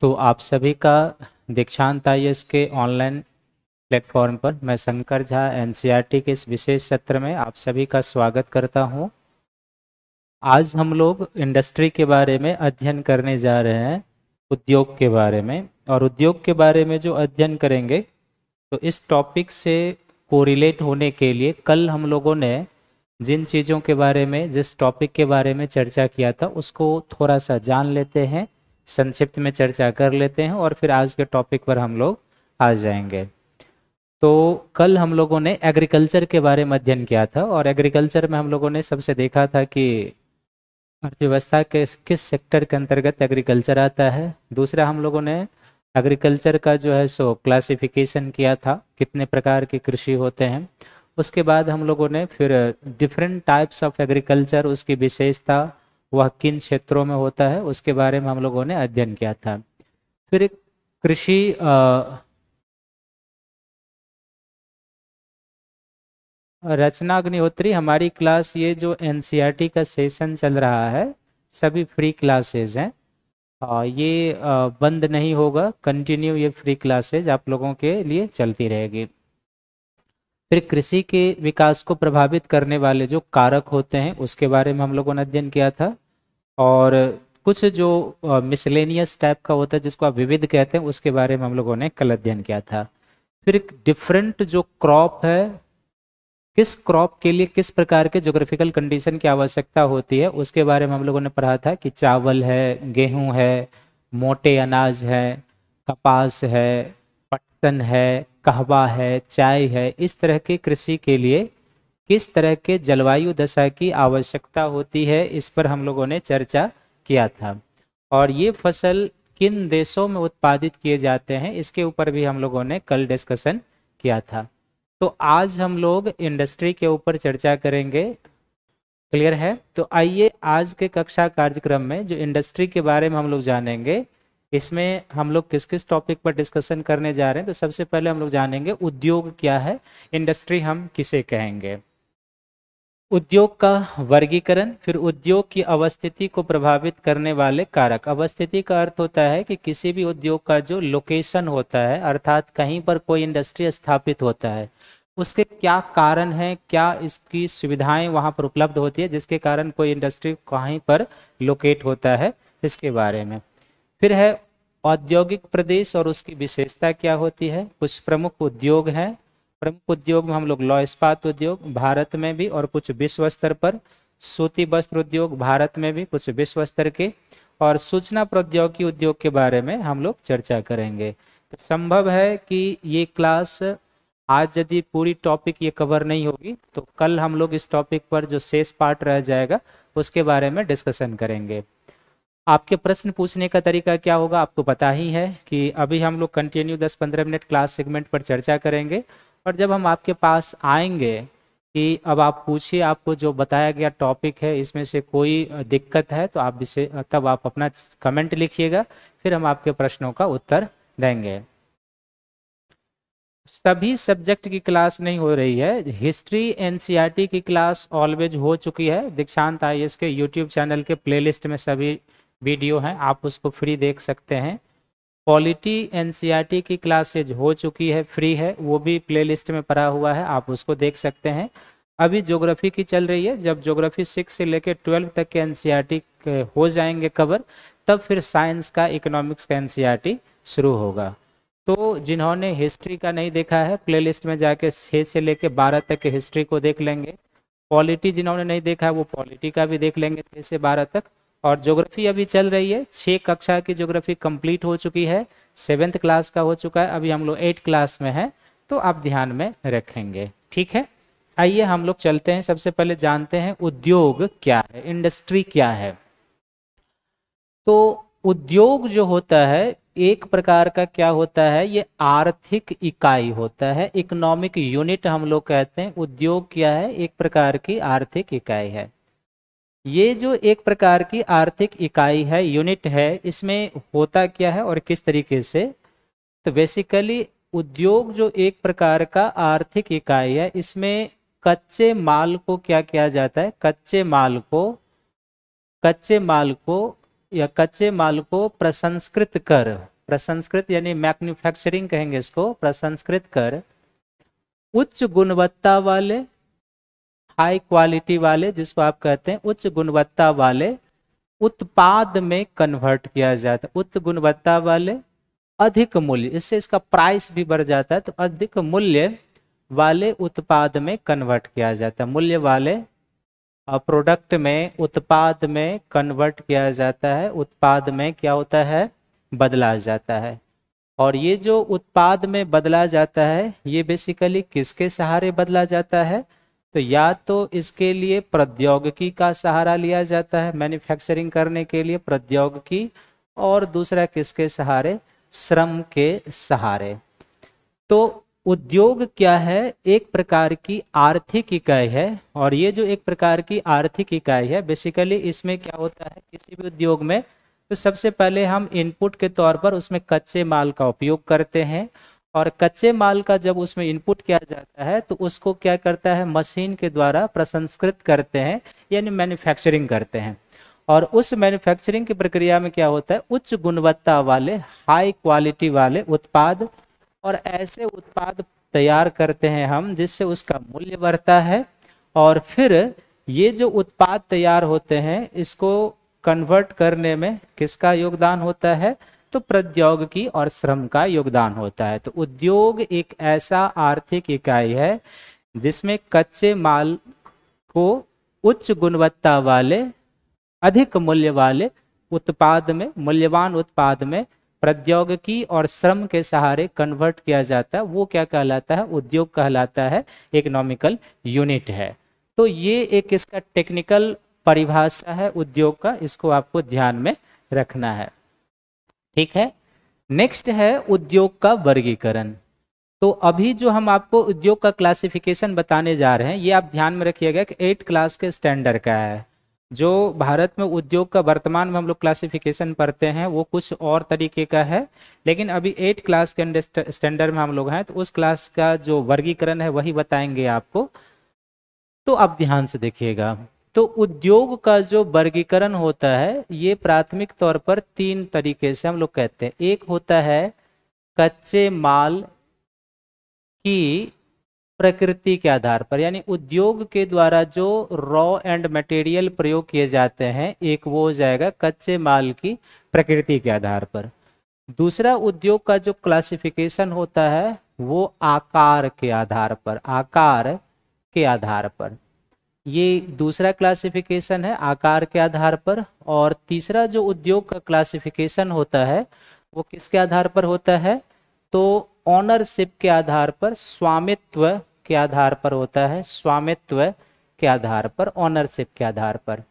तो आप सभी का दीक्षांत आई के ऑनलाइन प्लेटफॉर्म पर मैं शंकर झा टी e के इस विशेष सत्र में आप सभी का स्वागत करता हूं। आज हम लोग इंडस्ट्री के बारे में अध्ययन करने जा रहे हैं उद्योग के बारे में और उद्योग के बारे में जो अध्ययन करेंगे तो इस टॉपिक से कोरिलेट होने के लिए कल हम लोगों ने जिन चीज़ों के बारे में जिस टॉपिक के बारे में चर्चा किया था उसको थोड़ा सा जान लेते हैं संक्षिप्त में चर्चा कर लेते हैं और फिर आज के टॉपिक पर हम लोग आ जाएंगे तो कल हम लोगों ने एग्रीकल्चर के बारे में अध्ययन किया था और एग्रीकल्चर में हम लोगों ने सबसे देखा था कि अर्थव्यवस्था के किस सेक्टर के अंतर्गत एग्रीकल्चर आता है दूसरा हम लोगों ने एग्रीकल्चर का जो है सो क्लासिफिकेशन किया था कितने प्रकार के कृषि होते हैं उसके बाद हम लोगों ने फिर डिफरेंट टाइप्स ऑफ एग्रीकल्चर उसकी विशेषता वह किन क्षेत्रों में होता है उसके बारे में हम लोगों ने अध्ययन किया था फिर एक कृषि रचना अग्निहोत्री हमारी क्लास ये जो एन का सेशन चल रहा है सभी फ्री क्लासेज हैं आ, ये आ, बंद नहीं होगा कंटिन्यू ये फ्री क्लासेज आप लोगों के लिए चलती रहेगी फिर कृषि के विकास को प्रभावित करने वाले जो कारक होते हैं उसके बारे में हम लोगों ने अध्ययन किया था और कुछ जो मिसलेनियस टाइप का होता है जिसको आप विविध कहते हैं उसके बारे में हम लोगों ने कल अध्ययन किया था फिर डिफरेंट जो क्रॉप है किस क्रॉप के लिए किस प्रकार के जोग्राफिकल कंडीशन की आवश्यकता होती है उसके बारे में हम लोगों ने पढ़ा था कि चावल है गेहूं है मोटे अनाज है कपास है पटसन है कहवा है चाय है इस तरह की कृषि के लिए किस तरह के जलवायु दशा की आवश्यकता होती है इस पर हम लोगों ने चर्चा किया था और ये फसल किन देशों में उत्पादित किए जाते हैं इसके ऊपर भी हम लोगों ने कल डिस्कशन किया था तो आज हम लोग इंडस्ट्री के ऊपर चर्चा करेंगे क्लियर है तो आइए आज के कक्षा कार्यक्रम में जो इंडस्ट्री के बारे में हम लोग जानेंगे इसमें हम लोग किस किस टॉपिक पर डिस्कशन करने जा रहे हैं तो सबसे पहले हम लोग जानेंगे उद्योग क्या है इंडस्ट्री हम किसे कहेंगे उद्योग का वर्गीकरण फिर उद्योग की अवस्थिति को प्रभावित करने वाले कारक अवस्थिति का अर्थ होता है कि किसी भी उद्योग का जो लोकेशन होता है अर्थात कहीं पर कोई इंडस्ट्री स्थापित होता है उसके क्या कारण हैं क्या इसकी सुविधाएं वहां पर उपलब्ध होती है जिसके कारण कोई इंडस्ट्री कहीं पर लोकेट होता है इसके बारे में फिर है औद्योगिक प्रदेश और उसकी विशेषता क्या होती है कुछ प्रमुख उद्योग हैं प्रमुख उद्योग में हम लोग लॉ इस्पात उद्योग भारत में भी और कुछ विश्व स्तर पर सूती वस्त्र उद्योग भारत में भी कुछ विश्व स्तर के और सूचना प्रौद्योगिकी उद्योग के बारे में हम लोग चर्चा करेंगे तो संभव है कि ये क्लास आज यदि पूरी टॉपिक ये कवर नहीं होगी तो कल हम लोग इस टॉपिक पर जो शेष पार्ट रह जाएगा उसके बारे में डिस्कशन करेंगे आपके प्रश्न पूछने का तरीका क्या होगा आपको पता ही है कि अभी हम लोग कंटिन्यू 10-15 मिनट क्लास सेगमेंट पर चर्चा करेंगे और जब हम आपके पास आएंगे कि अब आप पूछिए आपको जो बताया गया टॉपिक है इसमें से कोई दिक्कत है तो आप इसे तब आप अपना कमेंट लिखिएगा फिर हम आपके प्रश्नों का उत्तर देंगे सभी सब्जेक्ट की क्लास नहीं हो रही है हिस्ट्री एनसीईआरटी e की क्लास ऑलवेज हो चुकी है दीक्षांत आई के यूट्यूब चैनल के प्लेलिस्ट में सभी वीडियो है आप उसको फ्री देख सकते हैं पॉलिटी एन e की क्लासेज हो चुकी है फ्री है वो भी प्लेलिस्ट में पड़ा हुआ है आप उसको देख सकते हैं अभी ज्योग्राफी की चल रही है जब ज्योग्राफी सिक्स से लेकर ट्वेल्व तक के एन e हो जाएंगे कवर तब फिर साइंस का इकोनॉमिक्स का एन e शुरू होगा तो जिन्होंने हिस्ट्री का नहीं देखा है प्लेलिस्ट में जाके छः से लेके बारह तक के हिस्ट्री को देख लेंगे पॉलिटी जिन्होंने नहीं देखा है वो पॉलिटी का भी देख लेंगे छः से बारह तक और ज्योग्राफी अभी चल रही है छः कक्षा की ज्योग्राफी कंप्लीट हो चुकी है सेवेंथ क्लास का हो चुका है अभी हम लोग एट क्लास में हैं तो आप ध्यान में रखेंगे ठीक है आइए हम लोग चलते हैं सबसे पहले जानते हैं उद्योग क्या है इंडस्ट्री क्या है तो उद्योग जो होता है एक प्रकार का क्या होता है ये आर्थिक इकाई होता है इकोनॉमिक यूनिट हम लोग कहते हैं उद्योग क्या है एक प्रकार की आर्थिक इकाई है ये जो एक प्रकार की आर्थिक इकाई है यूनिट है इसमें होता क्या है और किस तरीके से तो बेसिकली उद्योग जो एक प्रकार का आर्थिक इकाई है इसमें कच्चे माल को क्या किया जाता है कच्चे माल को कच्चे माल को या कच्चे माल को प्रसंस्कृत कर प्रसंस्कृत यानी मैन्युफैक्चरिंग कहेंगे इसको प्रसंस्कृत कर उच्च गुणवत्ता वाले हाई क्वालिटी वाले जिसको आप कहते हैं उच्च गुणवत्ता वाले उत्पाद में कन्वर्ट किया जाता है उच्च गुणवत्ता वाले अधिक मूल्य इससे इसका प्राइस भी बढ़ जाता है तो अधिक मूल्य वाले उत्पाद में कन्वर्ट किया जाता है मूल्य वाले प्रोडक्ट में उत्पाद में कन्वर्ट किया जाता है उत्पाद में क्या होता है बदला जाता है और ये जो उत्पाद में बदला जाता है ये बेसिकली किसके सहारे बदला जाता है तो या तो इसके लिए प्रौद्योगिकी का सहारा लिया जाता है मैन्युफैक्चरिंग करने के लिए प्रौद्योगिकी और दूसरा किसके सहारे श्रम के सहारे तो उद्योग क्या है एक प्रकार की आर्थिक इकाई है और ये जो एक प्रकार की आर्थिक इकाई है बेसिकली इसमें क्या होता है किसी भी उद्योग में तो सबसे पहले हम इनपुट के तौर पर उसमें कच्चे माल का उपयोग करते हैं और कच्चे माल का जब उसमें इनपुट किया जाता है तो उसको क्या करता है मशीन के द्वारा प्रसंस्कृत करते हैं यानी मैन्युफैक्चरिंग करते हैं और उस मैन्युफैक्चरिंग की प्रक्रिया में क्या होता है उच्च गुणवत्ता वाले हाई क्वालिटी वाले उत्पाद और ऐसे उत्पाद तैयार करते हैं हम जिससे उसका मूल्य बढ़ता है और फिर ये जो उत्पाद तैयार होते हैं इसको कन्वर्ट करने में किसका योगदान होता है तो प्रौद्योगिकी और श्रम का योगदान होता है तो उद्योग एक ऐसा आर्थिक इकाई है जिसमें कच्चे माल को उच्च गुणवत्ता वाले अधिक मूल्य वाले उत्पाद में मूल्यवान उत्पाद में प्रौद्योगिकी और श्रम के सहारे कन्वर्ट किया जाता है वो क्या कहलाता है उद्योग कहलाता है इकोनॉमिकल यूनिट है तो ये एक इसका टेक्निकल परिभाषा है उद्योग का इसको आपको ध्यान में रखना है ठीक है नेक्स्ट है उद्योग का वर्गीकरण तो अभी जो हम आपको उद्योग का क्लासिफिकेशन बताने जा रहे हैं ये आप ध्यान में रखिएगा कि एट क्लास के स्टैंडर्ड का है जो भारत में उद्योग का वर्तमान में हम लोग क्लासिफिकेशन पढ़ते हैं वो कुछ और तरीके का है लेकिन अभी एट क्लास के स्टैंडर्ड में हम लोग हैं तो उस क्लास का जो वर्गीकरण है वही बताएंगे आपको तो आप ध्यान से देखिएगा तो उद्योग का जो वर्गीकरण होता है ये प्राथमिक तौर पर तीन तरीके से हम लोग कहते हैं एक होता है कच्चे माल की प्रकृति के आधार पर यानी उद्योग के द्वारा जो रॉ एंड मटेरियल प्रयोग किए जाते हैं एक वो हो जाएगा कच्चे माल की प्रकृति के आधार पर दूसरा उद्योग का जो क्लासिफिकेशन होता है वो आकार के आधार पर आकार के आधार पर ये दूसरा क्लासिफिकेशन है आकार के आधार पर और तीसरा जो उद्योग का क्लासिफिकेशन होता है वो किसके आधार पर होता है तो ऑनरशिप के आधार पर स्वामित्व के आधार पर होता है स्वामित्व के आधार पर ऑनरशिप के आधार पर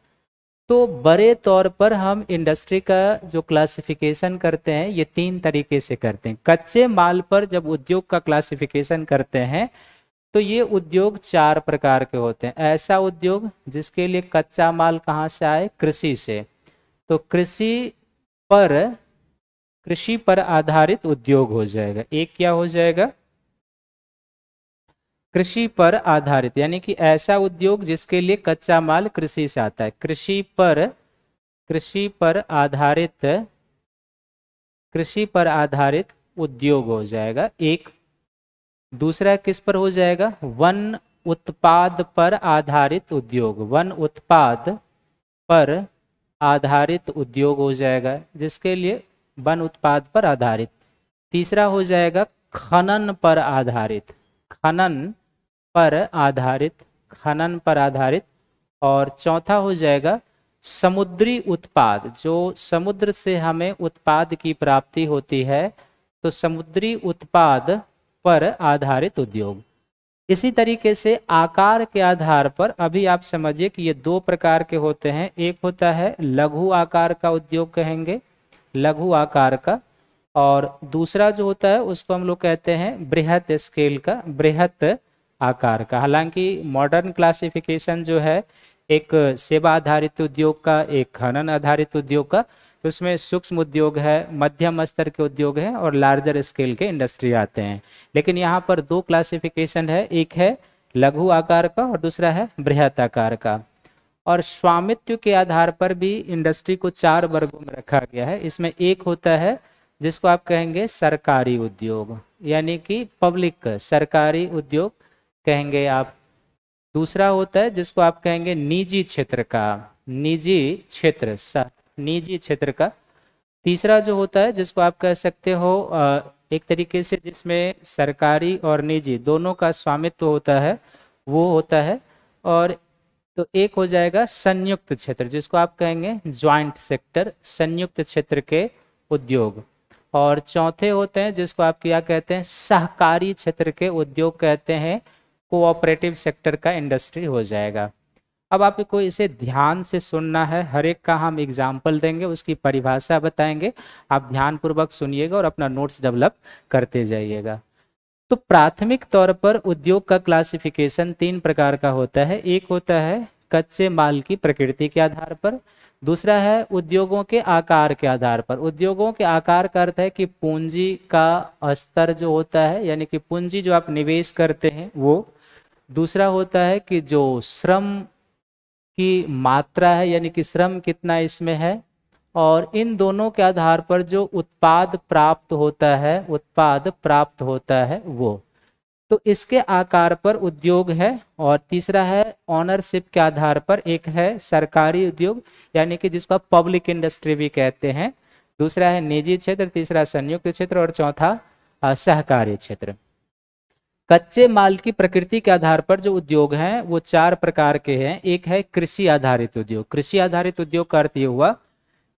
तो बड़े तौर पर हम इंडस्ट्री का जो क्लासिफिकेशन करते हैं ये तीन तरीके से करते हैं कच्चे माल पर जब उद्योग का क्लासिफिकेशन करते हैं तो ये उद्योग चार प्रकार के होते हैं ऐसा उद्योग जिसके लिए कच्चा माल कहाँ से आए कृषि से तो कृषि पर कृषि पर आधारित उद्योग हो जाएगा एक क्या हो जाएगा कृषि पर आधारित यानी कि ऐसा उद्योग जिसके लिए कच्चा माल कृषि से आता है कृषि पर कृषि पर आधारित कृषि पर आधारित उद्योग हो जाएगा एक दूसरा किस पर हो जाएगा वन उत्पाद पर आधारित उद्योग वन उत्पाद पर आधारित उद्योग हो जाएगा जिसके लिए वन उत्पाद पर आधारित तीसरा हो जाएगा खनन पर आधारित खनन पर आधारित खनन पर आधारित और चौथा हो जाएगा समुद्री उत्पाद जो समुद्र से हमें उत्पाद की प्राप्ति होती है तो समुद्री उत्पाद पर आधारित उद्योग इसी तरीके से आकार के आधार पर अभी आप समझिए कि ये दो प्रकार के होते हैं एक होता है लघु आकार का उद्योग कहेंगे लघु आकार का और दूसरा जो होता है उसको हम लोग कहते हैं बृहत स्केल का बृहत आकार का हालांकि मॉडर्न क्लासिफिकेशन जो है एक सेवा आधारित उद्योग का एक खनन आधारित उद्योग का तो उसमें सूक्ष्म उद्योग है मध्यम स्तर के उद्योग है और लार्जर स्केल के इंडस्ट्री आते हैं लेकिन यहाँ पर दो क्लासिफिकेशन है एक है लघु आकार का और दूसरा है बृहत आकार का और स्वामित्व के आधार पर भी इंडस्ट्री को चार वर्गों में रखा गया है इसमें एक होता है जिसको आप कहेंगे सरकारी उद्योग यानी कि पब्लिक सरकारी उद्योग कहेंगे आप दूसरा होता है जिसको आप कहेंगे निजी क्षेत्र का निजी क्षेत्र निजी क्षेत्र का तीसरा जो होता है जिसको आप कह सकते हो एक तरीके से जिसमें सरकारी और निजी दोनों का स्वामित्व होता है वो होता है और तो एक हो जाएगा संयुक्त क्षेत्र जिसको आप कहेंगे ज्वाइंट सेक्टर संयुक्त क्षेत्र के उद्योग और चौथे होते हैं जिसको आप क्या कहते हैं सहकारी क्षेत्र के उद्योग कहते हैं कोऑपरेटिव सेक्टर का इंडस्ट्री हो जाएगा अब आपको इसे ध्यान से सुनना है हर एक का हम एग्जाम्पल देंगे उसकी परिभाषा बताएंगे आप ध्यानपूर्वक सुनिएगा और अपना नोट्स डेवलप करते जाइएगा तो प्राथमिक तौर पर उद्योग का क्लासिफिकेशन तीन प्रकार का होता है एक होता है कच्चे माल की प्रकृति के आधार पर दूसरा है उद्योगों के आकार के आधार पर उद्योगों के आकार का अर्थ है कि पूंजी का स्तर जो होता है यानी कि पूंजी जो आप निवेश करते हैं वो दूसरा होता है कि जो श्रम की मात्रा है यानी कि श्रम कितना इसमें है और इन दोनों के आधार पर जो उत्पाद प्राप्त होता है उत्पाद प्राप्त होता है वो तो इसके आकार पर उद्योग है और तीसरा है ऑनरशिप के आधार पर एक है सरकारी उद्योग यानी कि जिसको पब्लिक इंडस्ट्री भी कहते हैं दूसरा है निजी क्षेत्र तीसरा संयुक्त क्षेत्र और चौथा सहकारी क्षेत्र कच्चे माल की प्रकृति के आधार पर जो उद्योग हैं वो चार प्रकार के हैं एक है कृषि आधारित उद्योग कृषि आधारित उद्योग का अर्थ ये हुआ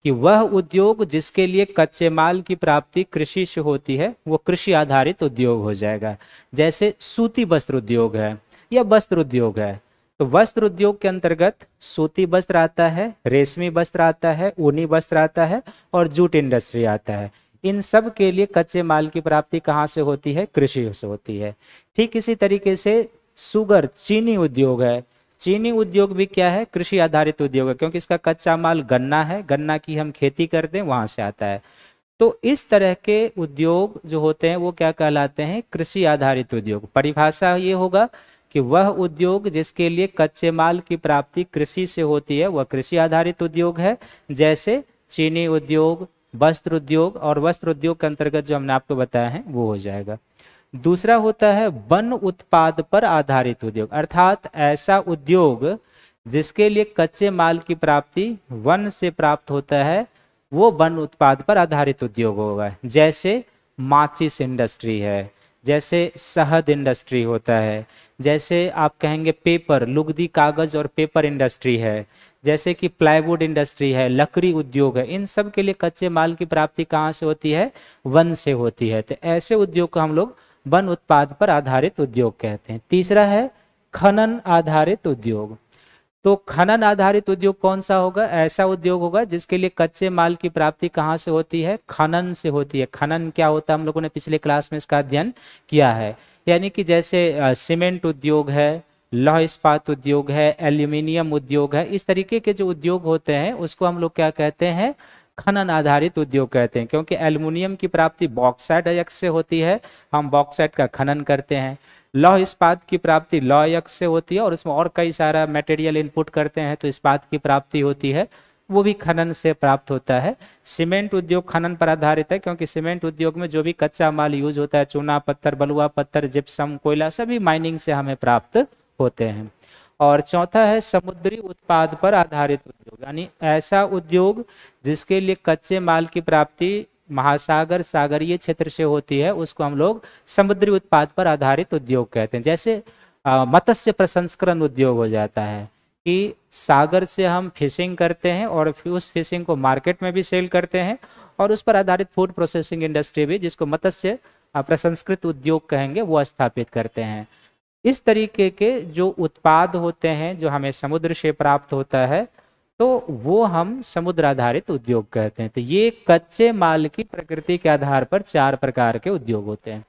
कि वह उद्योग जिसके लिए कच्चे माल की प्राप्ति कृषि से होती है वो कृषि आधारित उद्योग हो जाएगा जैसे सूती वस्त्र उद्योग है या वस्त्र उद्योग है तो वस्त्र उद्योग के अंतर्गत सूती वस्त्र आता है रेशमी वस्त्र आता है ऊनी वस्त्र आता है और जूट इंडस्ट्री आता है इन सब के लिए कच्चे माल की प्राप्ति कहाँ से होती है कृषि से होती है ठीक इसी तरीके से सुगर चीनी उद्योग है चीनी उद्योग भी क्या है कृषि आधारित उद्योग है क्योंकि इसका कच्चा माल गन्ना है गन्ना की हम खेती करते हैं वहां से आता है तो इस तरह के उद्योग जो होते हैं वो क्या कहलाते हैं कृषि आधारित उद्योग परिभाषा ये होगा कि वह उद्योग जिसके लिए कच्चे माल की प्राप्ति कृषि से होती है वह कृषि आधारित उद्योग है जैसे चीनी उद्योग वस्त्र उद्योग और वस्त्र उद्योग के अंतर्गत जो हमने आपको बताया है वो हो जाएगा दूसरा होता है वन उत्पाद पर आधारित उद्योग अर्थात ऐसा उद्योग जिसके लिए कच्चे माल की प्राप्ति वन से प्राप्त होता है वो वन उत्पाद पर आधारित उद्योग होगा जैसे माचिस इंडस्ट्री है जैसे शहद इंडस्ट्री होता है जैसे आप कहेंगे पेपर लुगदी कागज और पेपर इंडस्ट्री है जैसे कि प्लाईवुड इंडस्ट्री है लकड़ी उद्योग है इन सब के लिए कच्चे माल की प्राप्ति कहाँ से होती है वन से होती है तो ऐसे उद्योग को हम लोग वन उत्पाद पर आधारित उद्योग कहते हैं तीसरा है खनन आधारित उद्योग तो खनन आधारित उद्योग कौन सा होगा ऐसा उद्योग होगा जिसके लिए कच्चे माल की प्राप्ति कहाँ से होती है खनन से होती है खनन क्या होता है हम लोगों ने पिछले क्लास में इसका अध्ययन किया है यानी कि जैसे सीमेंट उद्योग है लौह इस्पात उद्योग है एल्यूमिनियम उद्योग है इस तरीके के जो उद्योग होते हैं उसको हम लोग क्या कहते हैं खनन आधारित उद्योग कहते हैं क्योंकि एल्यूमिनियम की प्राप्ति बॉक्साइड अयस्क से होती है हम बॉक्साइड का खनन करते हैं लौह इस्पात की प्राप्ति लौह यक से होती है और उसमें और कई सारा मटेरियल इनपुट करते हैं तो इस्पात की प्राप्ति होती है वो भी खनन से प्राप्त होता है सीमेंट उद्योग खनन पर आधारित है क्योंकि सीमेंट उद्योग में जो भी कच्चा माल यूज होता है चूना पत्थर बलुआ पत्थर जिप्सम कोयला सभी माइनिंग से हमें प्राप्त होते हैं और चौथा है समुद्री उत्पाद पर आधारित उद्योग यानी ऐसा उद्योग जिसके लिए कच्चे माल की प्राप्ति महासागर सागरीय क्षेत्र से होती है उसको हम लोग समुद्री उत्पाद पर आधारित उद्योग कहते हैं जैसे मत्स्य प्रसंस्करण उद्योग हो जाता है कि सागर से हम फिशिंग करते हैं और उस फिशिंग को मार्केट में भी सेल करते हैं और उस पर आधारित फूड प्रोसेसिंग इंडस्ट्री भी जिसको मत्स्य प्रसंस्कृत उद्योग कहेंगे वो स्थापित करते हैं इस तरीके के जो उत्पाद होते हैं जो हमें समुद्र से प्राप्त होता है तो वो हम समुद्र आधारित उद्योग कहते हैं तो ये कच्चे माल की प्रकृति के आधार पर चार प्रकार के उद्योग होते हैं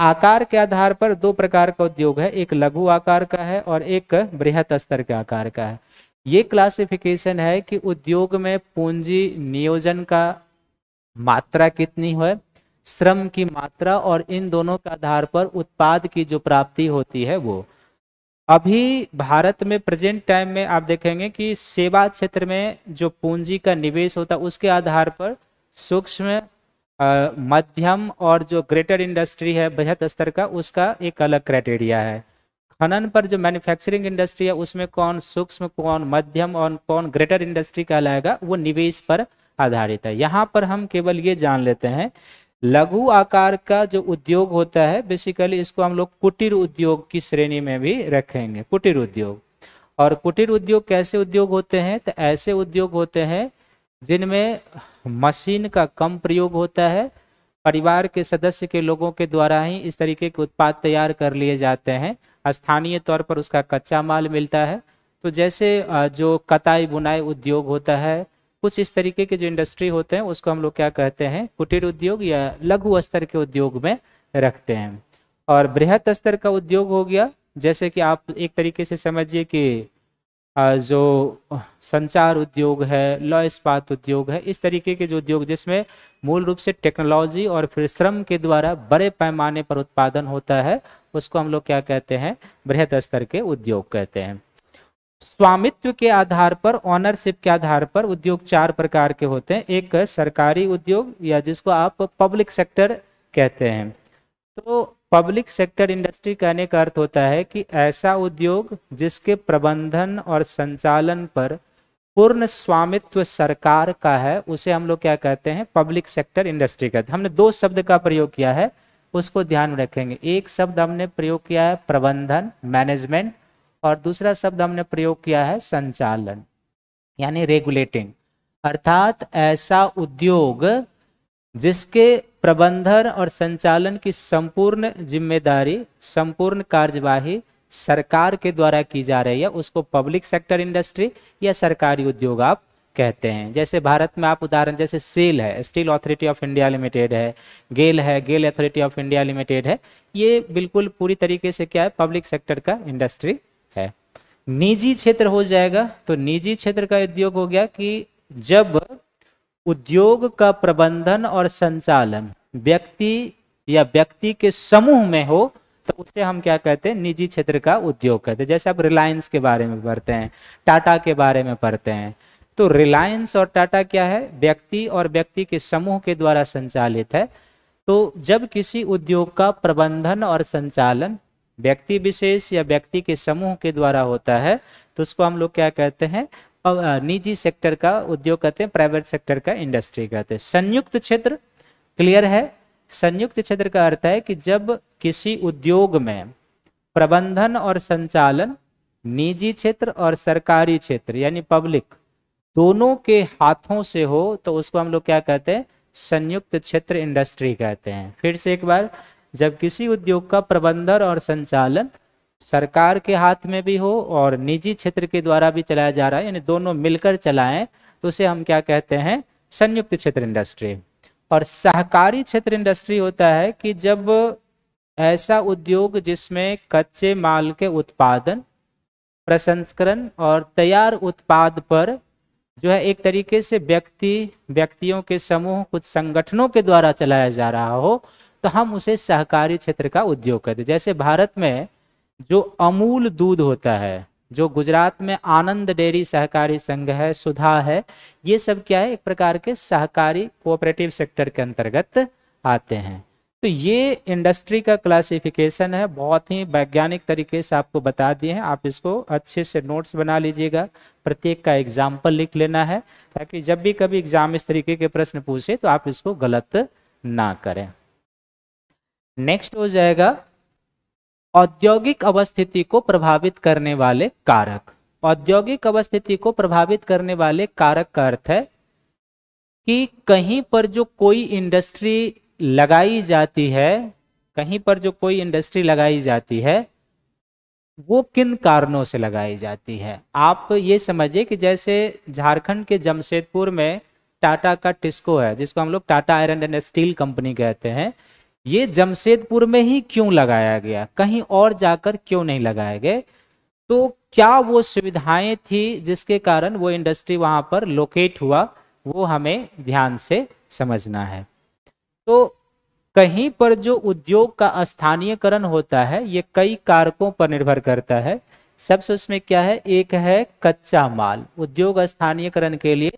आकार के आधार पर दो प्रकार का उद्योग है एक लघु आकार का है और एक बृहत स्तर के आकार का है ये क्लासिफिकेशन है कि उद्योग में पूंजी नियोजन का मात्रा कितनी है श्रम की मात्रा और इन दोनों के आधार पर उत्पाद की जो प्राप्ति होती है वो अभी भारत में प्रेजेंट टाइम में आप देखेंगे कि सेवा क्षेत्र में जो पूंजी का निवेश होता है उसके आधार पर सूक्ष्म मध्यम और जो ग्रेटर इंडस्ट्री है बृहद स्तर का उसका एक अलग क्राइटेरिया है खनन पर जो मैन्युफैक्चरिंग इंडस्ट्री है उसमें कौन सूक्ष्म कौन मध्यम और कौन ग्रेटर इंडस्ट्री कहलाएगा वो निवेश पर आधारित है यहाँ पर हम केवल ये जान लेते हैं लघु आकार का जो उद्योग होता है बेसिकली इसको हम लोग कुटीर उद्योग की श्रेणी में भी रखेंगे कुटीर उद्योग और कुटीर उद्योग कैसे उद्योग होते हैं तो ऐसे उद्योग होते हैं जिनमें मशीन का कम प्रयोग होता है परिवार के सदस्य के लोगों के द्वारा ही इस तरीके के उत्पाद तैयार कर लिए जाते हैं स्थानीय तौर पर उसका कच्चा माल मिलता है तो जैसे जो कताई बुनाई उद्योग होता है कुछ इस तरीके के जो इंडस्ट्री होते हैं उसको हम लोग क्या कहते हैं कुटीर उद्योग या लघु स्तर के उद्योग में रखते हैं और बृहद स्तर का उद्योग हो गया जैसे कि आप एक तरीके से समझिए कि जो संचार उद्योग है लॉ इस्पात उद्योग है इस तरीके के जो उद्योग जिसमें मूल रूप से टेक्नोलॉजी और फिर श्रम के द्वारा बड़े पैमाने पर उत्पादन होता है उसको हम लोग क्या कहते हैं बृहद स्तर के उद्योग कहते हैं स्वामित्व के आधार पर ऑनरशिप के आधार पर उद्योग चार प्रकार के होते हैं एक सरकारी उद्योग या जिसको आप पब्लिक सेक्टर कहते हैं तो पब्लिक सेक्टर इंडस्ट्री कहने का अर्थ होता है कि ऐसा उद्योग जिसके प्रबंधन और संचालन पर पूर्ण स्वामित्व सरकार का है उसे हम लोग क्या कहते हैं पब्लिक सेक्टर इंडस्ट्री कहते हैं हमने दो शब्द का प्रयोग किया है उसको ध्यान में रखेंगे एक शब्द हमने प्रयोग किया है प्रबंधन मैनेजमेंट और दूसरा शब्द हमने प्रयोग किया है संचालन यानी रेगुलेटिंग अर्थात ऐसा उद्योग जिसके प्रबंधन और संचालन की संपूर्ण जिम्मेदारी संपूर्ण कार्यवाही सरकार के द्वारा की जा रही है उसको पब्लिक सेक्टर इंडस्ट्री या सरकारी उद्योग आप कहते हैं जैसे भारत में आप उदाहरण जैसे सेल है स्टील अथॉरिटी ऑफ इंडिया लिमिटेड है गेल है गेल अथॉरिटी ऑफ इंडिया लिमिटेड है ये बिल्कुल पूरी तरीके से क्या है पब्लिक सेक्टर का इंडस्ट्री निजी क्षेत्र हो जाएगा तो निजी क्षेत्र का उद्योग हो गया कि जब उद्योग का प्रबंधन और संचालन व्यक्ति या व्यक्ति के समूह में हो तो उसे हम क्या कहते हैं निजी क्षेत्र का उद्योग कहते हैं जैसे आप रिलायंस के बारे में पढ़ते हैं टाटा के बारे में पढ़ते हैं तो रिलायंस और टाटा क्या है व्यक्ति और व्यक्ति के समूह के द्वारा संचालित है तो जब किसी उद्योग का प्रबंधन और संचालन व्यक्ति विशेष या व्यक्ति के समूह के द्वारा होता है तो उसको हम लोग क्या कहते हैं निजी सेक्टर का उद्योग कहते हैं प्राइवेट सेक्टर का इंडस्ट्री कहते हैं संयुक्त क्षेत्र क्लियर है संयुक्त क्षेत्र का अर्थ है कि जब किसी उद्योग में प्रबंधन और संचालन निजी क्षेत्र और सरकारी क्षेत्र यानी पब्लिक दोनों के हाथों से हो तो उसको हम लोग क्या कहते हैं संयुक्त क्षेत्र इंडस्ट्री कहते हैं फिर से एक बार जब किसी उद्योग का प्रबंधन और संचालन सरकार के हाथ में भी हो और निजी क्षेत्र के द्वारा भी चलाया जा रहा है यानी दोनों मिलकर चलाएं तो उसे हम क्या कहते हैं संयुक्त क्षेत्र इंडस्ट्री और सहकारी क्षेत्र इंडस्ट्री होता है कि जब ऐसा उद्योग जिसमें कच्चे माल के उत्पादन प्रसंस्करण और तैयार उत्पाद पर जो है एक तरीके से व्यक्ति व्यक्तियों के समूह कुछ संगठनों के द्वारा चलाया जा रहा हो तो हम उसे सहकारी क्षेत्र का उद्योग कहते हैं जैसे भारत में जो अमूल दूध होता है जो गुजरात में आनंद डेयरी सहकारी संघ है सुधा है ये सब क्या है एक प्रकार के सहकारी कोऑपरेटिव सेक्टर के अंतर्गत आते हैं तो ये इंडस्ट्री का क्लासिफिकेशन है बहुत ही वैज्ञानिक तरीके से आपको बता दिए हैं आप इसको अच्छे से नोट्स बना लीजिएगा प्रत्येक का एग्जाम्पल लिख लेना है ताकि जब भी कभी एग्जाम इस तरीके के प्रश्न पूछे तो आप इसको गलत ना करें नेक्स्ट हो जाएगा औद्योगिक अवस्थिति को प्रभावित करने वाले कारक औद्योगिक अवस्थिति को प्रभावित करने वाले कारक का अर्थ है कि कहीं पर जो कोई इंडस्ट्री लगाई जाती है कहीं पर जो कोई इंडस्ट्री लगाई जाती है वो किन कारणों से लगाई जाती है आप ये समझिए कि जैसे झारखंड के जमशेदपुर में टाटा का टिस्को है जिसको हम लोग Tata iron and steel Company कहते हैं ये जमशेदपुर में ही क्यों लगाया गया कहीं और जाकर क्यों नहीं लगाए गए तो क्या वो सुविधाएं थी जिसके कारण वो इंडस्ट्री वहां पर लोकेट हुआ वो हमें ध्यान से समझना है तो कहीं पर जो उद्योग का स्थानीयकरण होता है ये कई कारकों पर निर्भर करता है सबसे उसमें क्या है एक है कच्चा माल उद्योग स्थानीयकरण के लिए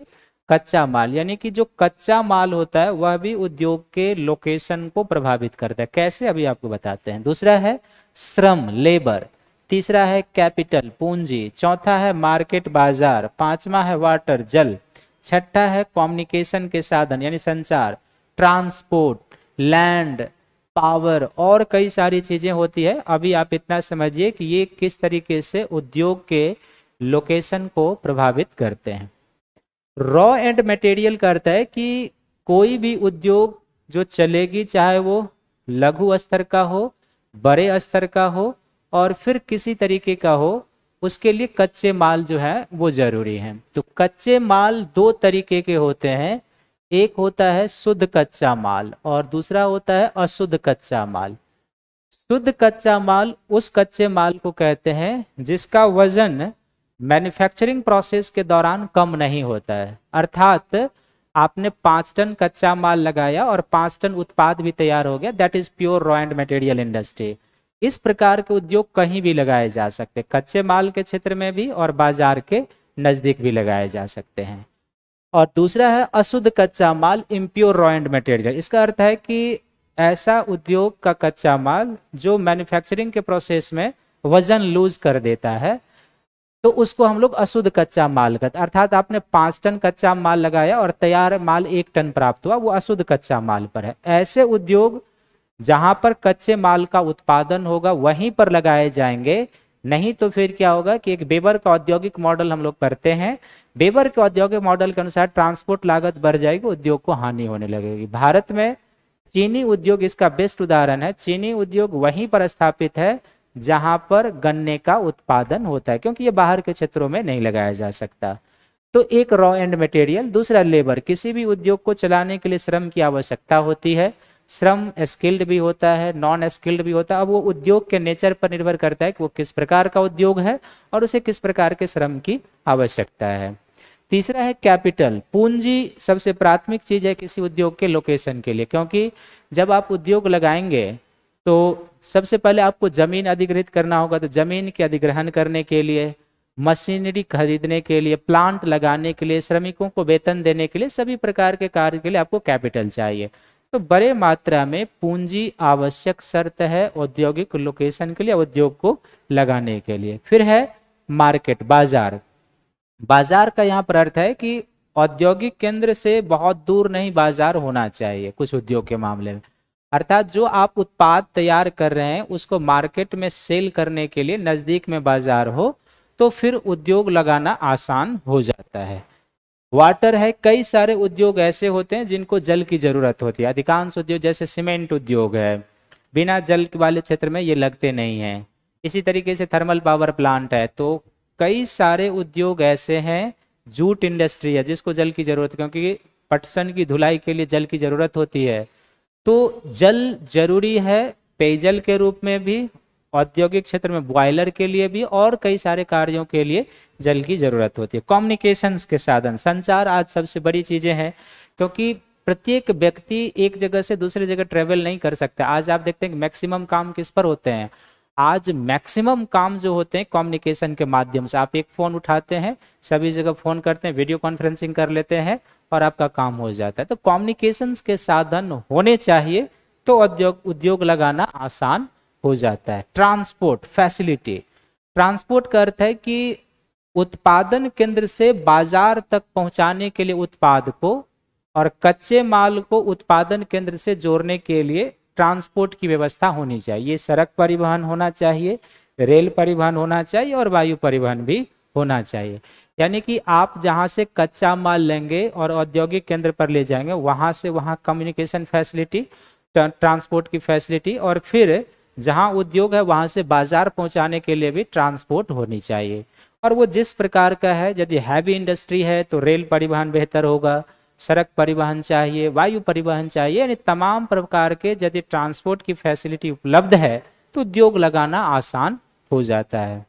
कच्चा माल यानी कि जो कच्चा माल होता है वह भी उद्योग के लोकेशन को प्रभावित करता है कैसे अभी आपको बताते हैं दूसरा है श्रम लेबर तीसरा है कैपिटल पूंजी चौथा है मार्केट बाजार पांचवा है वाटर जल छठा है कम्युनिकेशन के साधन यानी संचार ट्रांसपोर्ट लैंड पावर और कई सारी चीजें होती है अभी आप इतना समझिए कि ये किस तरीके से उद्योग के लोकेशन को प्रभावित करते हैं रॉ एंड मटेरियल का अर्थ है कि कोई भी उद्योग जो चलेगी चाहे वो लघु स्तर का हो बड़े स्तर का हो और फिर किसी तरीके का हो उसके लिए कच्चे माल जो है वो जरूरी है तो कच्चे माल दो तरीके के होते हैं एक होता है शुद्ध कच्चा माल और दूसरा होता है अशुद्ध कच्चा माल शुद्ध कच्चा माल उस कच्चे माल को कहते हैं जिसका वजन मैन्युफैक्चरिंग प्रोसेस के दौरान कम नहीं होता है अर्थात आपने पाँच टन कच्चा माल लगाया और पाँच टन उत्पाद भी तैयार हो गया that is pure raw and material industry इस प्रकार के उद्योग कहीं भी लगाए जा सकते कच्चे माल के क्षेत्र में भी और बाजार के नज़दीक भी लगाए जा सकते हैं और दूसरा है अशुद्ध कच्चा माल इम्प्योर रॉ एंड मटेरियल इसका अर्थ है कि ऐसा उद्योग का कच्चा माल जो मैन्युफैक्चरिंग के प्रोसेस में वजन लूज कर देता है तो उसको हम लोग अशुद्ध कच्चा माल कहते अर्थात आपने पांच टन कच्चा माल लगाया और तैयार माल एक टन प्राप्त हुआ वो अशुद्ध कच्चा माल पर है ऐसे उद्योग जहां पर कच्चे माल का उत्पादन होगा वहीं पर लगाए जाएंगे नहीं तो फिर क्या होगा कि एक बेबर का औद्योगिक मॉडल हम लोग करते हैं बेबर के औद्योगिक मॉडल के अनुसार ट्रांसपोर्ट लागत बढ़ जाएगी उद्योग को हानि होने लगेगी भारत में चीनी उद्योग इसका बेस्ट उदाहरण है चीनी उद्योग वहीं पर स्थापित है जहां पर गन्ने का उत्पादन होता है क्योंकि ये बाहर के क्षेत्रों में नहीं लगाया जा सकता तो एक रॉ एंड मटेरियल दूसरा लेबर किसी भी उद्योग को चलाने के लिए श्रम की आवश्यकता होती है श्रम स्किल्ड भी होता है नॉन स्किल्ड भी होता है अब वो उद्योग के नेचर पर निर्भर करता है कि वो किस प्रकार का उद्योग है और उसे किस प्रकार के श्रम की आवश्यकता है तीसरा है कैपिटल पूंजी सबसे प्राथमिक चीज है किसी उद्योग के लोकेशन के लिए क्योंकि जब आप उद्योग लगाएंगे तो सबसे पहले आपको जमीन अधिग्रहित करना होगा तो जमीन के अधिग्रहण करने के लिए मशीनरी खरीदने के लिए प्लांट लगाने के लिए श्रमिकों को वेतन देने के लिए सभी प्रकार के कार्य के लिए आपको कैपिटल चाहिए तो बड़े मात्रा में पूंजी आवश्यक शर्त है औद्योगिक लोकेशन के लिए उद्योग को लगाने के लिए फिर है मार्केट बाजार बाजार का यहाँ पर अर्थ है कि औद्योगिक केंद्र से बहुत दूर नहीं बाजार होना चाहिए कुछ उद्योग के मामले में अर्थात जो आप उत्पाद तैयार कर रहे हैं उसको मार्केट में सेल करने के लिए नज़दीक में बाजार हो तो फिर उद्योग लगाना आसान हो जाता है वाटर है कई सारे उद्योग ऐसे होते हैं जिनको जल की ज़रूरत होती है अधिकांश उद्योग जैसे सीमेंट उद्योग है बिना जल वाले क्षेत्र में ये लगते नहीं हैं इसी तरीके से थर्मल पावर प्लांट है तो कई सारे उद्योग ऐसे हैं जूट इंडस्ट्री है जिसको जल की ज़रूरत क्योंकि पटसन की धुलाई के लिए जल की ज़रूरत होती है तो जल जरूरी है पेयजल के रूप में भी औद्योगिक क्षेत्र में बॉयलर के लिए भी और कई सारे कार्यों के लिए जल की जरूरत होती है कम्युनिकेशंस के साधन संचार आज सबसे बड़ी चीजें हैं क्योंकि तो प्रत्येक व्यक्ति एक जगह से दूसरी जगह ट्रेवल नहीं कर सकता आज आप देखते हैं कि मैक्सिमम काम किस पर होते हैं आज मैक्सिमम काम जो होते हैं कम्युनिकेशन के माध्यम से आप एक फ़ोन उठाते हैं सभी जगह फ़ोन करते हैं वीडियो कॉन्फ्रेंसिंग कर लेते हैं और आपका काम हो जाता है तो कॉम्युनिकेशन के साधन होने चाहिए तो उद्योग उद्योग लगाना आसान हो जाता है ट्रांसपोर्ट फैसिलिटी ट्रांसपोर्ट का अर्थ है कि उत्पादन केंद्र से बाजार तक पहुंचाने के लिए उत्पाद को और कच्चे माल को उत्पादन केंद्र से जोड़ने के लिए ट्रांसपोर्ट की व्यवस्था होनी चाहिए सड़क परिवहन होना चाहिए रेल परिवहन होना चाहिए और वायु परिवहन भी होना चाहिए यानी कि आप जहाँ से कच्चा माल लेंगे और औद्योगिक केंद्र पर ले जाएंगे वहाँ से वहाँ कम्युनिकेशन फैसिलिटी ट्रांसपोर्ट की फैसिलिटी और फिर जहाँ उद्योग है वहाँ से बाजार पहुँचाने के लिए भी ट्रांसपोर्ट होनी चाहिए और वो जिस प्रकार का है यदि हैवी इंडस्ट्री है तो रेल परिवहन बेहतर होगा सड़क परिवहन चाहिए वायु परिवहन चाहिए यानी तमाम प्रकार के यदि ट्रांसपोर्ट की फैसिलिटी उपलब्ध है तो उद्योग लगाना आसान हो जाता है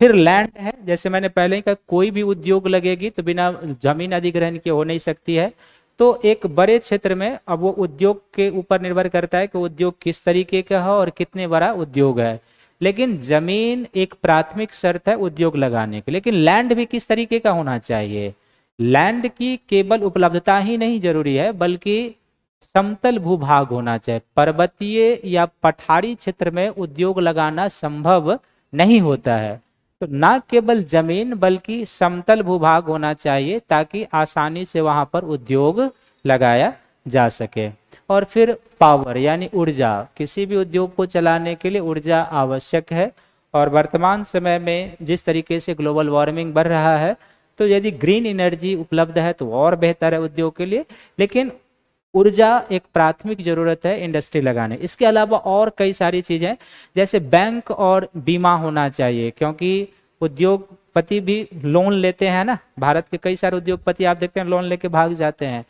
फिर लैंड है जैसे मैंने पहले ही कहा कोई भी उद्योग लगेगी तो बिना जमीन अधिग्रहण के हो नहीं सकती है तो एक बड़े क्षेत्र में अब वो उद्योग के ऊपर निर्भर करता है कि उद्योग किस तरीके का है और कितने बड़ा उद्योग है लेकिन जमीन एक प्राथमिक शर्त है उद्योग लगाने के लेकिन लैंड भी किस तरीके का होना चाहिए लैंड की केवल उपलब्धता ही नहीं जरूरी है बल्कि समतल भूभाग होना चाहिए पर्वतीय या पठारी क्षेत्र में उद्योग लगाना संभव नहीं होता है तो न केवल जमीन बल्कि समतल भूभाग होना चाहिए ताकि आसानी से वहां पर उद्योग लगाया जा सके और फिर पावर यानी ऊर्जा किसी भी उद्योग को चलाने के लिए ऊर्जा आवश्यक है और वर्तमान समय में जिस तरीके से ग्लोबल वार्मिंग बढ़ रहा है तो यदि ग्रीन एनर्जी उपलब्ध है तो और बेहतर है उद्योग के लिए लेकिन ऊर्जा एक प्राथमिक जरूरत है इंडस्ट्री लगाने इसके अलावा और कई सारी चीजें जैसे बैंक और बीमा होना चाहिए क्योंकि उद्योगपति भी लोन लेते हैं ना भारत के कई सारे उद्योगपति आप देखते हैं लोन लेके भाग जाते हैं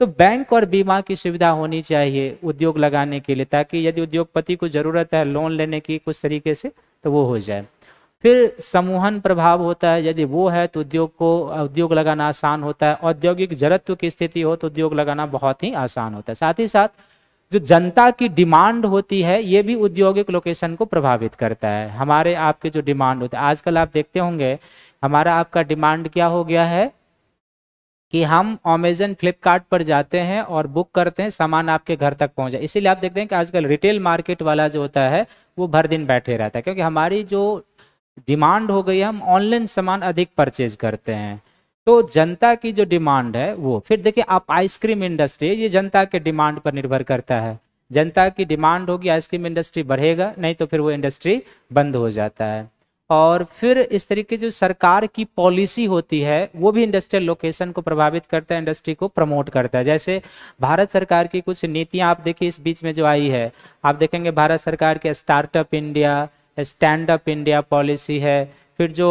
तो बैंक और बीमा की सुविधा होनी चाहिए उद्योग लगाने के लिए ताकि यदि उद्योगपति को जरूरत है लोन लेने की कुछ तरीके से तो वो हो जाए फिर समूहन प्रभाव होता है यदि वो है तो उद्योग को उद्योग लगाना आसान होता है औद्योगिक जड़त्व की स्थिति हो तो उद्योग लगाना बहुत ही आसान होता है साथ ही साथ जो जनता की डिमांड होती है ये भी औद्योगिक लोकेशन को प्रभावित करता है हमारे आपके जो डिमांड होते हैं आजकल आप देखते होंगे हमारा आपका डिमांड क्या हो गया है कि हम अमेजन फ्लिपकार्ट पर जाते हैं और बुक करते हैं सामान आपके घर तक पहुंच जाए इसीलिए आप देखते हैं कि आजकल रिटेल मार्केट वाला जो होता है वो भर दिन बैठे रहता है क्योंकि हमारी जो डिमांड हो गई हम ऑनलाइन सामान अधिक परचेज करते हैं तो जनता की जो डिमांड है वो फिर देखिए आप आइसक्रीम इंडस्ट्री ये जनता के डिमांड पर निर्भर करता है जनता की डिमांड होगी आइसक्रीम इंडस्ट्री बढ़ेगा नहीं तो फिर वो इंडस्ट्री बंद हो जाता है और फिर इस तरीके जो सरकार की पॉलिसी होती है वो भी इंडस्ट्रियल लोकेशन को प्रभावित करता है इंडस्ट्री को प्रमोट करता है जैसे भारत सरकार की कुछ नीतियां आप देखिए इस बीच में जो आई है आप देखेंगे भारत सरकार के स्टार्टअप इंडिया स्टैंड अप इंडिया पॉलिसी है फिर जो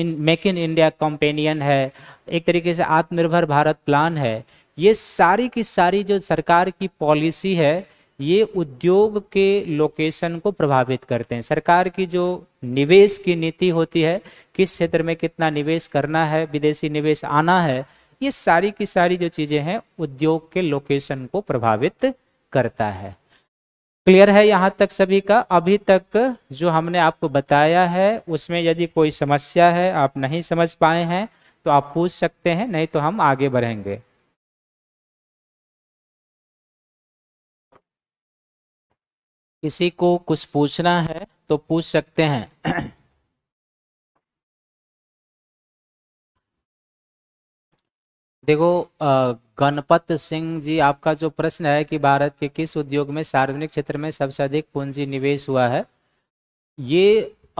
इन मेक इन इंडिया कंपेनियन है एक तरीके से आत्मनिर्भर भारत प्लान है ये सारी की सारी जो सरकार की पॉलिसी है ये उद्योग के लोकेशन को प्रभावित करते हैं सरकार की जो निवेश की नीति होती है किस क्षेत्र में कितना निवेश करना है विदेशी निवेश आना है ये सारी की सारी जो चीज़ें हैं उद्योग के लोकेशन को प्रभावित करता है क्लियर है यहाँ तक सभी का अभी तक जो हमने आपको बताया है उसमें यदि कोई समस्या है आप नहीं समझ पाए हैं तो आप पूछ सकते हैं नहीं तो हम आगे बढ़ेंगे किसी को कुछ पूछना है तो पूछ सकते हैं देखो गणपत सिंह जी आपका जो प्रश्न है कि भारत के किस उद्योग में सार्वजनिक क्षेत्र में सबसे अधिक पूंजी निवेश हुआ है ये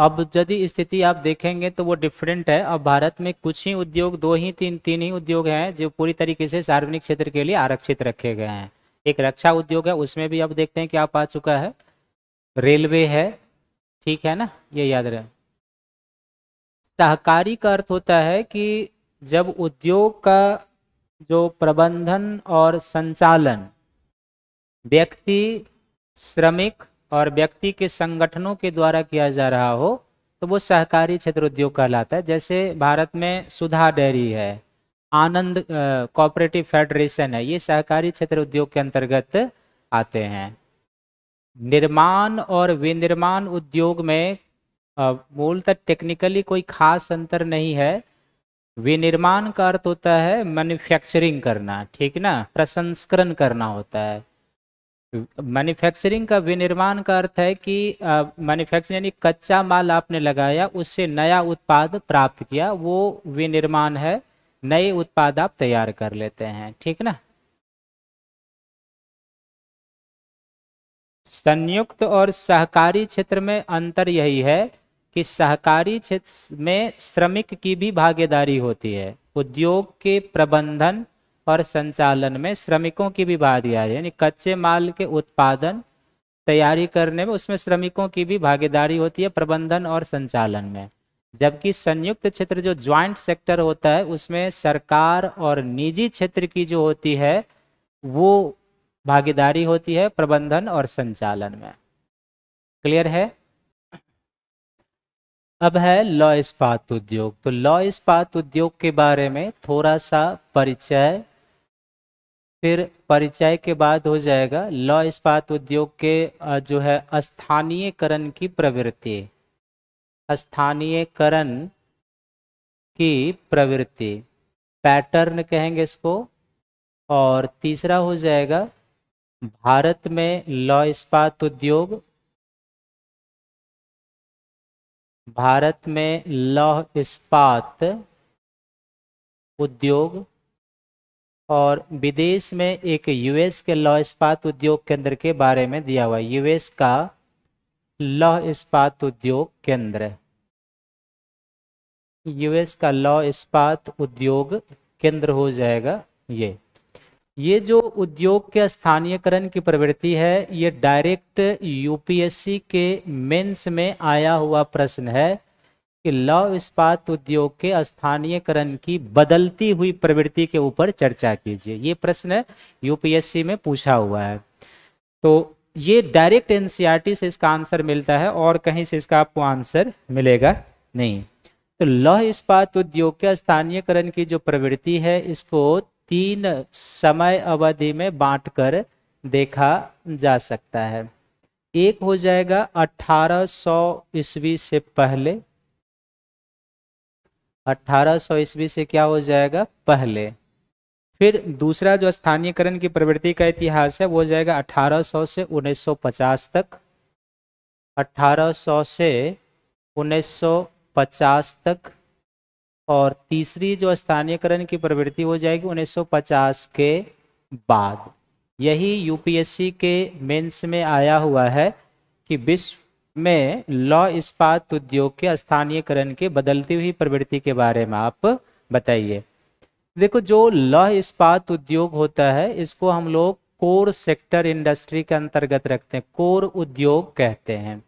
अब यदि स्थिति आप देखेंगे तो वो डिफरेंट है अब भारत में कुछ ही उद्योग दो ही तीन तीन ही उद्योग हैं जो पूरी तरीके से सार्वजनिक क्षेत्र के लिए आरक्षित रखे गए हैं एक रक्षा उद्योग है उसमें भी अब देखते हैं क्या पा चुका है रेलवे है ठीक है ना ये याद रहे सहकारी का अर्थ होता है कि जब उद्योग का जो प्रबंधन और संचालन व्यक्ति श्रमिक और व्यक्ति के संगठनों के द्वारा किया जा रहा हो तो वो सहकारी क्षेत्र उद्योग कहलाता है जैसे भारत में सुधा डेयरी है आनंद कोऑपरेटिव फेडरेशन है ये सहकारी क्षेत्र उद्योग के अंतर्गत आते हैं निर्माण और विनिर्माण उद्योग में मूलतः टेक्निकली कोई खास अंतर नहीं है विनिर्माण का अर्थ होता है मैन्युफैक्चरिंग करना ठीक ना प्रसंस्करण करना होता है मैन्युफैक्चरिंग का विनिर्माण का अर्थ है कि मैन्युफैक्चरिंग यानी कच्चा माल आपने लगाया उससे नया उत्पाद प्राप्त किया वो विनिर्माण है नए उत्पाद आप तैयार कर लेते हैं ठीक ना संयुक्त और सहकारी क्षेत्र में अंतर यही है कि सहकारी क्षेत्र में श्रमिक की भी भागीदारी होती है उद्योग के प्रबंधन और संचालन में श्रमिकों की भी भागीदारी यानी कच्चे माल के उत्पादन तैयारी करने में उसमें श्रमिकों की भी भागीदारी होती है प्रबंधन और संचालन में जबकि संयुक्त क्षेत्र जो ज्वाइंट सेक्टर होता है उसमें सरकार और निजी क्षेत्र की जो होती है वो भागीदारी होती है प्रबंधन और संचालन में क्लियर है अब है लॉ इस्पात उद्योग तो लॉ इस्पात उद्योग के बारे में थोड़ा सा परिचय फिर परिचय के बाद हो जाएगा लॉ इस्पात उद्योग के जो है स्थानीयकरण की प्रवृत्ति स्थानीयकरण की प्रवृत्ति पैटर्न कहेंगे इसको और तीसरा हो जाएगा भारत में लॉ इस्पात उद्योग भारत में लौह इस्पात उद्योग और विदेश में एक यूएस के लौह इस्पात उद्योग केंद्र के बारे में दिया हुआ यूएस का लौह इस्पात उद्योग केंद्र यूएस का लौह इस्पात उद्योग केंद्र हो जाएगा ये ये जो उद्योग के स्थानीयकरण की प्रवृत्ति है ये डायरेक्ट यूपीएससी के मेंस में आया हुआ प्रश्न है कि लौ इस्पात उद्योग के स्थानीयकरण की बदलती हुई प्रवृत्ति के ऊपर चर्चा कीजिए ये प्रश्न यूपीएससी में पूछा हुआ है तो ये डायरेक्ट एनसीईआरटी e से इसका आंसर मिलता है और कहीं से इसका आपको आंसर मिलेगा नहीं तो लौह इस्पात उद्योग के स्थानीयकरण की जो प्रवृत्ति है इसको तीन समय अवधि में बांटकर देखा जा सकता है एक हो जाएगा 1800 ईस्वी से पहले 1800 ईस्वी से क्या हो जाएगा पहले फिर दूसरा जो स्थानीयकरण की प्रवृत्ति का इतिहास है वो जाएगा 1800 से 1950 तक 1800 से 1950 तक और तीसरी जो स्थानीयकरण की प्रवृत्ति हो जाएगी 1950 के बाद यही यूपीएससी के मेंस में आया हुआ है कि विश्व में लॉ इस्पात उद्योग के स्थानीयकरण के बदलती हुई प्रवृत्ति के बारे में आप बताइए देखो जो लौह इस्पात उद्योग होता है इसको हम लोग कोर सेक्टर इंडस्ट्री के अंतर्गत रखते हैं कोर उद्योग कहते हैं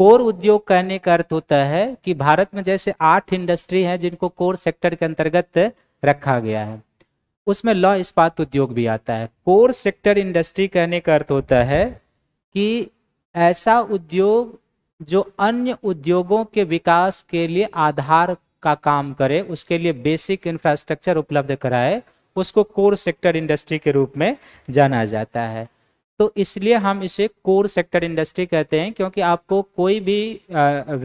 कोर उद्योग कहने का अर्थ होता है कि भारत में जैसे आठ इंडस्ट्री है जिनको कोर सेक्टर के अंतर्गत रखा गया है उसमें लॉ इस्पात उद्योग भी आता है कोर सेक्टर इंडस्ट्री कहने का अर्थ होता है कि ऐसा उद्योग जो अन्य उद्योगों के विकास के लिए आधार का काम करे उसके लिए बेसिक इंफ्रास्ट्रक्चर उपलब्ध कराए उसको कोर सेक्टर इंडस्ट्री के रूप में जाना जाता है तो इसलिए हम इसे कोर सेक्टर इंडस्ट्री कहते हैं क्योंकि आपको कोई भी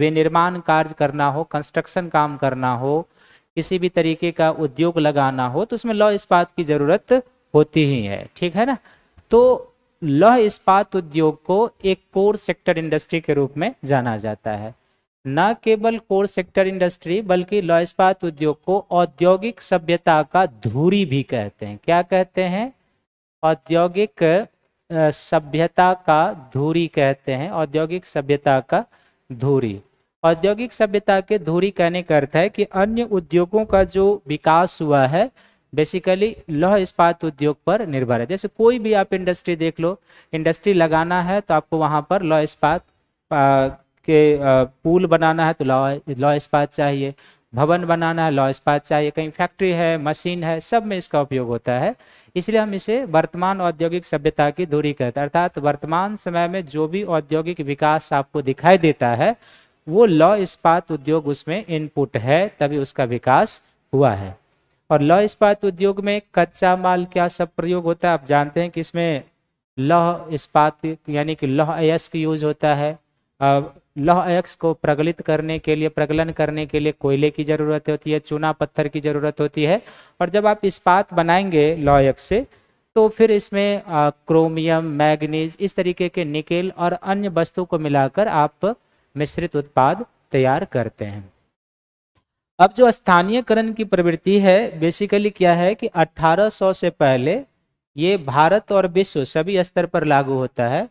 विनिर्माण कार्य करना हो कंस्ट्रक्शन काम करना हो किसी भी तरीके का उद्योग लगाना हो तो उसमें लौह इस्पात की ज़रूरत होती ही है ठीक है ना तो लौह इस्पात उद्योग को एक कोर सेक्टर इंडस्ट्री के रूप में जाना जाता है न केवल कोर सेक्टर इंडस्ट्री बल्कि लौह इस्पात उद्योग को औद्योगिक सभ्यता का धूरी भी कहते हैं क्या कहते हैं औद्योगिक सभ्यता का धूरी कहते हैं औद्योगिक सभ्यता का धूरी औद्योगिक सभ्यता के धूरी कहने का अर्थ है कि अन्य उद्योगों का जो विकास हुआ है बेसिकली लौह इस्पात उद्योग पर निर्भर है जैसे कोई भी आप इंडस्ट्री देख लो इंडस्ट्री लगाना है तो आपको वहाँ पर लौह इस्पात के पुल बनाना है तो लौह लौह इस्पात चाहिए भवन बनाना है लौह इस्पात चाहिए कहीं फैक्ट्री है मशीन है सब में इसका उपयोग होता है इसलिए हम इसे वर्तमान औद्योगिक सभ्यता की दूरी कहते हैं अर्थात वर्तमान समय में जो भी औद्योगिक विकास आपको दिखाई देता है वो लौ इस्पात उद्योग उसमें इनपुट है तभी उसका विकास हुआ है और लौ इस्पात उद्योग में कच्चा माल क्या सब प्रयोग होता है आप जानते हैं कि इसमें लौह इस्पात यानी कि लौह अयस्क यूज होता है लौह अयक्स को प्रगलित करने के लिए प्रगलन करने के लिए कोयले की ज़रूरत होती है चूना पत्थर की ज़रूरत होती है और जब आप इस्पात बनाएंगे लौह अयक्स से तो फिर इसमें क्रोमियम मैग्नीज इस तरीके के निकेल और अन्य वस्तु को मिलाकर आप मिश्रित उत्पाद तैयार करते हैं अब जो स्थानीयकरण की प्रवृत्ति है बेसिकली क्या है कि 1800 से पहले ये भारत और विश्व सभी स्तर पर लागू होता है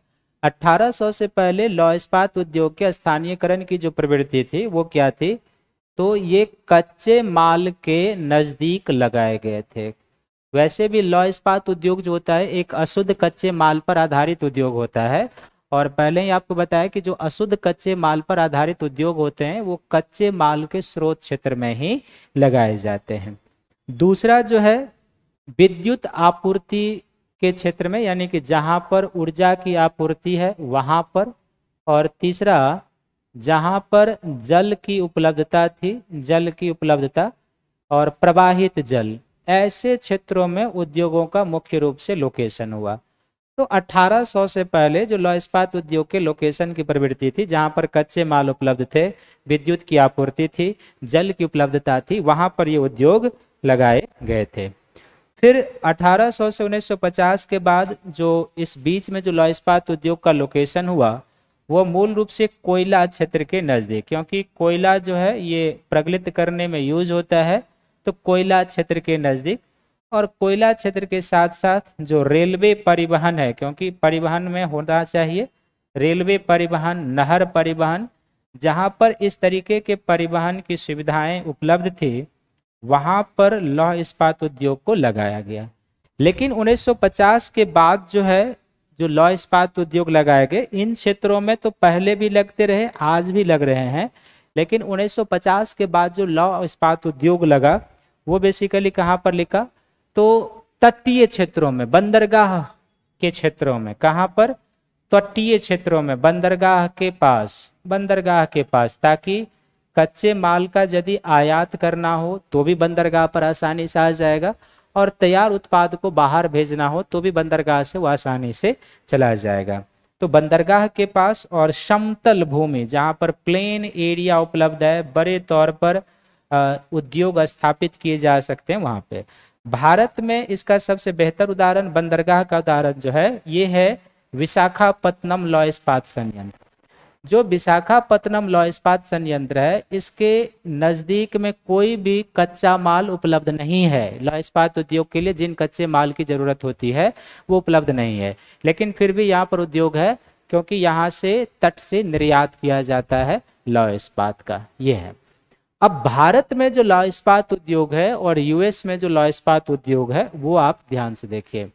1800 से पहले लॉ इस्पात उद्योग के स्थानीयकरण की जो प्रवृत्ति थी वो क्या थी तो ये कच्चे माल के नज़दीक लगाए गए थे वैसे भी लॉ इस्पात उद्योग जो होता है एक अशुद्ध कच्चे माल पर आधारित उद्योग होता है और पहले ही आपको बताया कि जो अशुद्ध कच्चे माल पर आधारित उद्योग होते हैं वो कच्चे माल के स्रोत क्षेत्र में ही लगाए जाते हैं दूसरा जो है विद्युत आपूर्ति के क्षेत्र में यानी कि जहाँ पर ऊर्जा की आपूर्ति है वहाँ पर और तीसरा जहाँ पर जल की उपलब्धता थी जल की उपलब्धता और प्रवाहित जल ऐसे क्षेत्रों में उद्योगों का मुख्य रूप से लोकेशन हुआ तो 1800 से पहले जो लौ इस्पात उद्योग के लोकेशन की प्रवृत्ति थी जहाँ पर कच्चे माल उपलब्ध थे विद्युत की आपूर्ति थी जल की उपलब्धता थी वहाँ पर ये उद्योग लगाए गए थे फिर 1800 से 1950 के बाद जो इस बीच में जो लॉ इस्पात उद्योग का लोकेशन हुआ वो मूल रूप से कोयला क्षेत्र के नज़दीक क्योंकि कोयला जो है ये प्रगलित करने में यूज होता है तो कोयला क्षेत्र के नज़दीक और कोयला क्षेत्र के साथ साथ जो रेलवे परिवहन है क्योंकि परिवहन में होना चाहिए रेलवे परिवहन नहर परिवहन जहाँ पर इस तरीके के परिवहन की सुविधाएं उपलब्ध थी वहाँ पर लौह इस्पात उद्योग को लगाया गया लेकिन 1950 के बाद जो है जो लौह इस्पात उद्योग लगाए गए इन क्षेत्रों में तो पहले भी लगते रहे आज भी लग रहे हैं लेकिन 1950 के बाद जो लौह इस्पात उद्योग लगा वो बेसिकली कहाँ पर लिखा तो तटीय क्षेत्रों में बंदरगाह के क्षेत्रों में कहाँ पर तटीय क्षेत्रों में बंदरगाह के पास बंदरगाह के पास ताकि कच्चे माल का यदि आयात करना हो तो भी बंदरगाह पर आसानी से आ जाएगा और तैयार उत्पाद को बाहर भेजना हो तो भी बंदरगाह से वो आसानी से चला जाएगा तो बंदरगाह के पास और समतल भूमि जहाँ पर प्लेन एरिया उपलब्ध है बड़े तौर पर उद्योग स्थापित किए जा सकते हैं वहाँ पे भारत में इसका सबसे बेहतर उदाहरण बंदरगाह का उदाहरण जो है ये है विशाखापत्नम लॉ इस्पात संयंत्र जो विशाखापत्तनम लॉ इस्पात संयंत्र है इसके नज़दीक में कोई भी कच्चा माल उपलब्ध नहीं है लॉ इस्पात उद्योग के लिए जिन कच्चे माल की ज़रूरत होती है वो उपलब्ध नहीं है लेकिन फिर भी यहाँ पर उद्योग है क्योंकि यहाँ से तट से निर्यात किया जाता है लॉ इस्पात का ये है अब भारत में जो लॉ इस्पात उद्योग है और यूएस में जो लॉ इस्पात उद्योग है वो आप ध्यान से देखिए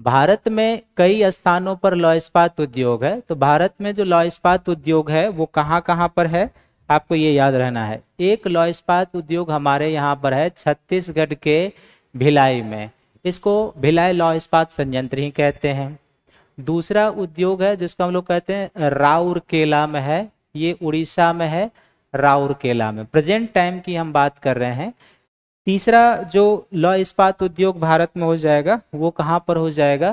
भारत में कई स्थानों पर लॉ इस्पात उद्योग है तो भारत में जो लॉ इस्पात उद्योग है वो कहाँ कहाँ पर है आपको ये याद रहना है एक लॉ इस्पात उद्योग हमारे यहाँ पर है छत्तीसगढ़ के भिलाई में इसको भिलाई लॉ इस्पात संयंत्र ही कहते हैं दूसरा उद्योग है जिसको हम लोग कहते हैं राउरकेला में है ये उड़ीसा में है राउरकेला में प्रेजेंट टाइम की हम बात कर रहे हैं तीसरा जो लौह इस्पात उद्योग भारत में हो जाएगा वो कहाँ पर हो जाएगा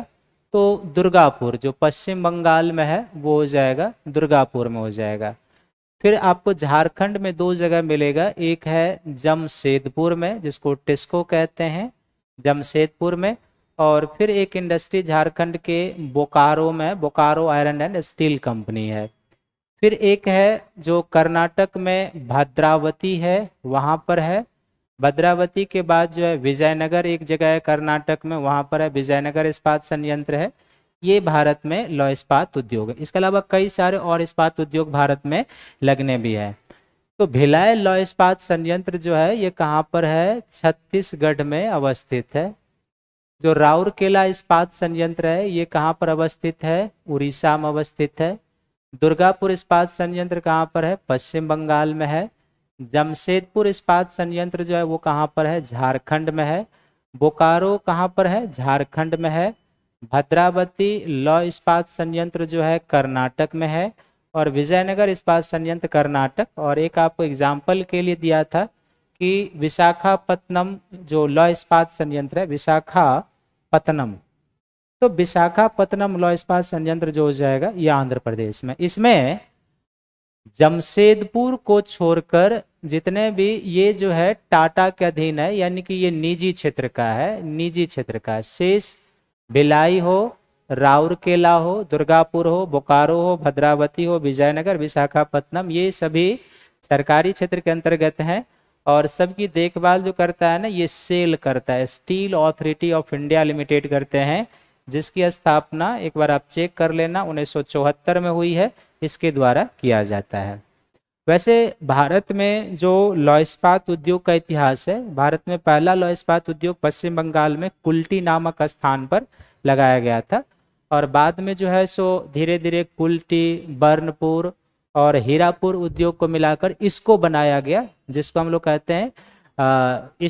तो दुर्गापुर जो पश्चिम बंगाल में है वो हो जाएगा दुर्गापुर में हो जाएगा फिर आपको झारखंड में दो जगह मिलेगा एक है जमशेदपुर में जिसको टिस्को कहते हैं जमशेदपुर में और फिर एक इंडस्ट्री झारखंड के बोकारो में Bokaro iron and steel company है फिर एक है जो कर्नाटक में भद्रावती है वहाँ पर है भद्रावती के बाद जो है विजयनगर एक जगह है कर्नाटक में वहाँ पर है विजयनगर इस्पात संयंत्र है ये भारत में लौ इस्पात उद्योग है इसके अलावा कई सारे और इस्पात उद्योग भारत में लगने भी है तो भिलाई लौ इस्पात संयंत्र जो है ये कहाँ पर है छत्तीसगढ़ में अवस्थित है जो राउरकेला इस्पात संयंत्र है ये कहाँ पर अवस्थित है उड़ीसा में अवस्थित है दुर्गापुर इस्पात संयंत्र कहाँ पर है पश्चिम बंगाल में है जमशेदपुर इस्पात संयंत्र जो है वो कहाँ पर है झारखंड में है बोकारो कहाँ पर है झारखंड में है भद्रावती लॉ इस्पात संयंत्र जो है कर्नाटक में है और विजयनगर इस्पात संयंत्र कर्नाटक और एक आपको एग्जाम्पल के लिए दिया था कि विशाखापत्नम जो लॉ इस्पात संयंत्र है विशाखापत्नम तो विशाखापत्नम लॉ इस्पात संयंत्र जो हो जाएगा यह आंध्र प्रदेश में इसमें जमशेदपुर को छोड़कर जितने भी ये जो है टाटा के अधीन है यानी कि ये निजी क्षेत्र का है निजी क्षेत्र का शेष भिलाई हो राउरकेला हो दुर्गापुर हो बोकारो हो भद्रावती हो विजयनगर विशाखापट्टनम ये सभी सरकारी क्षेत्र के अंतर्गत हैं और सबकी देखभाल जो करता है ना ये सेल करता है steel authority of India limited करते हैं जिसकी स्थापना एक बार आप चेक कर लेना उन्नीस में हुई है इसके द्वारा किया जाता है वैसे भारत में जो लौ उद्योग का इतिहास है भारत में पहला लौ उद्योग पश्चिम बंगाल में कुल्टी नामक स्थान पर लगाया गया था और बाद में जो है सो धीरे धीरे कुल्टी बर्नपुर और हीरापुर उद्योग को मिलाकर इसको बनाया गया जिसको हम लोग कहते हैं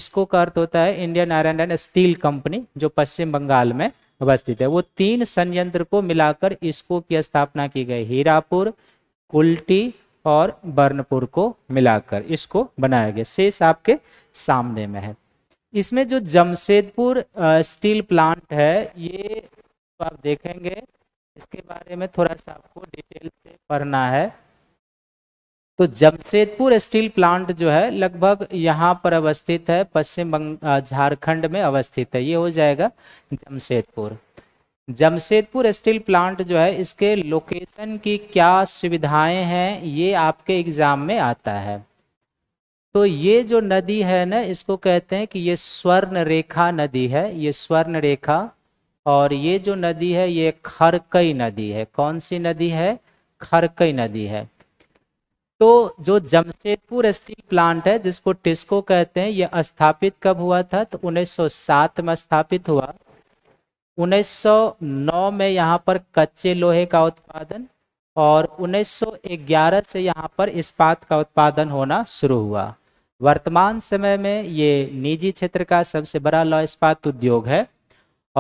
इसको का अर्थ होता है Indian iron and steel company जो पश्चिम बंगाल में अवस्थित है वो तीन संयंत्र को मिलाकर इसको की स्थापना की गई हीरापुर कुल्टी और बर्नपुर को मिलाकर इसको बनाया गया शेष आपके सामने में है इसमें जो जमशेदपुर स्टील प्लांट है ये तो आप देखेंगे इसके बारे में थोड़ा सा आपको डिटेल से पढ़ना है तो जमशेदपुर स्टील प्लांट जो है लगभग यहाँ पर अवस्थित है पश्चिम बंग झारखंड में अवस्थित है ये हो जाएगा जमशेदपुर जमशेदपुर स्टील प्लांट जो है इसके लोकेशन की क्या सुविधाएं हैं ये आपके एग्जाम में आता है तो ये जो नदी है ना इसको कहते हैं कि ये स्वर्ण रेखा नदी है ये स्वर्ण रेखा और ये जो नदी है ये खरकई नदी है कौन सी नदी है खरकई नदी है तो जो जमशेदपुर स्टील प्लांट है जिसको टिस्को कहते हैं ये स्थापित कब हुआ था तो 1907 में स्थापित हुआ 1909 में यहाँ पर कच्चे लोहे का उत्पादन और 1911 से यहाँ पर इस्पात का उत्पादन होना शुरू हुआ वर्तमान समय में ये निजी क्षेत्र का सबसे बड़ा लौ इस्पात उद्योग है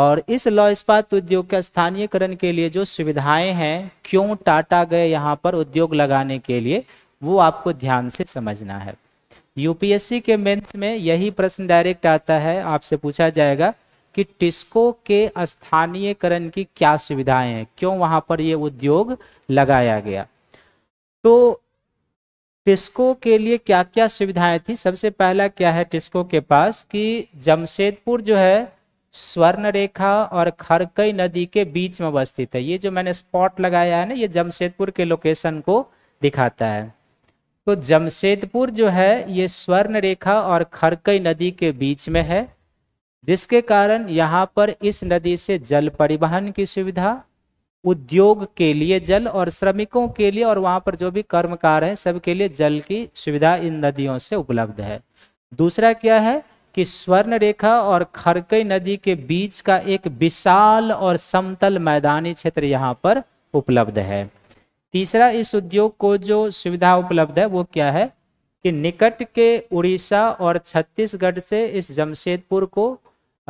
और इस लौ इस्पात उद्योग के स्थानीयकरण के लिए जो सुविधाएं हैं क्यों टाटा गए यहाँ पर उद्योग लगाने के लिए वो आपको ध्यान से समझना है यूपीएससी के मेंस में यही प्रश्न डायरेक्ट आता है आपसे पूछा जाएगा कि टिस्को के स्थानीयकरण की क्या सुविधाएं हैं क्यों वहां पर ये उद्योग लगाया गया तो टिस्को के लिए क्या क्या सुविधाएं थी सबसे पहला क्या है टिस्को के पास कि जमशेदपुर जो है स्वर्ण रेखा और खरकई नदी के बीच में अवस्थित है ये जो मैंने स्पॉट लगाया है ना ये जमशेदपुर के लोकेशन को दिखाता है तो जमशेदपुर जो है ये स्वर्ण रेखा और खरकई नदी के बीच में है जिसके कारण यहाँ पर इस नदी से जल परिवहन की सुविधा उद्योग के लिए जल और श्रमिकों के लिए और वहाँ पर जो भी कर्मकार है सबके लिए जल की सुविधा इन नदियों से उपलब्ध है दूसरा क्या है कि स्वर्ण रेखा और खरकई नदी के बीच का एक विशाल और समतल मैदानी क्षेत्र यहाँ पर उपलब्ध है तीसरा इस उद्योग को जो सुविधा उपलब्ध है वो क्या है कि निकट के उड़ीसा और छत्तीसगढ़ से इस जमशेदपुर को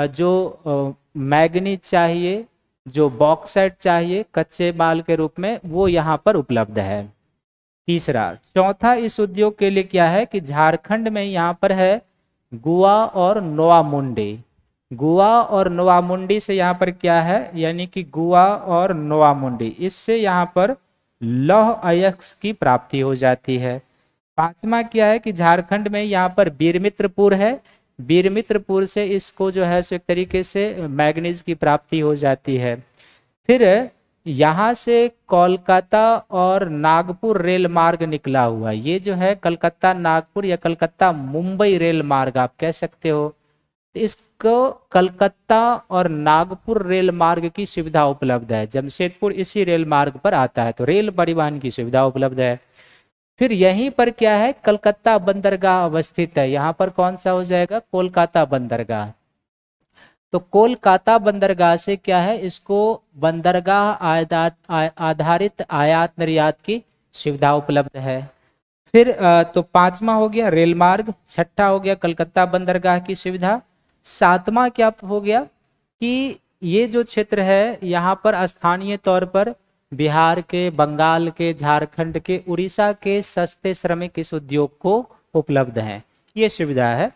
जो मैगनी चाहिए जो बॉक्साइट चाहिए कच्चे माल के रूप में वो यहाँ पर उपलब्ध है तीसरा चौथा इस उद्योग के लिए क्या है कि झारखंड में यहाँ पर है गुआ और नोआमुंडी गुआ और नोआमुंडी से यहाँ पर क्या है यानी कि गुआ और नोआमुंडी इससे यहाँ पर लौह अयक्स की प्राप्ति हो जाती है पांचवा क्या है कि झारखंड में यहाँ पर बीरमित्रपुर है बीरमित्रपुर से इसको जो है सो एक तरीके से मैग्नीज की प्राप्ति हो जाती है फिर यहाँ से कोलकाता और नागपुर रेल मार्ग निकला हुआ ये जो है कलकत्ता नागपुर या कलकत्ता मुंबई रेल मार्ग आप कह सकते हो इसको कलकत्ता और नागपुर रेल मार्ग की सुविधा उपलब्ध है जमशेदपुर इसी रेल मार्ग पर आता है तो रेल परिवहन की सुविधा उपलब्ध है फिर यहीं पर क्या है कलकत्ता बंदरगाह अवस्थित है यहाँ पर कौन सा हो जाएगा कोलकाता बंदरगाह तो कोलकाता बंदरगाह से क्या है इसको बंदरगाह आधारित आयात निर्यात की सुविधा उपलब्ध है फिर तो पांचवा हो गया रेल मार्ग छठा हो गया कलकत्ता बंदरगाह की सुविधा सातवां क्या हो गया कि ये जो क्षेत्र है यहाँ पर स्थानीय तौर पर बिहार के बंगाल के झारखंड के उड़ीसा के सस्ते श्रमिक इस उद्योग को उपलब्ध है ये सुविधा है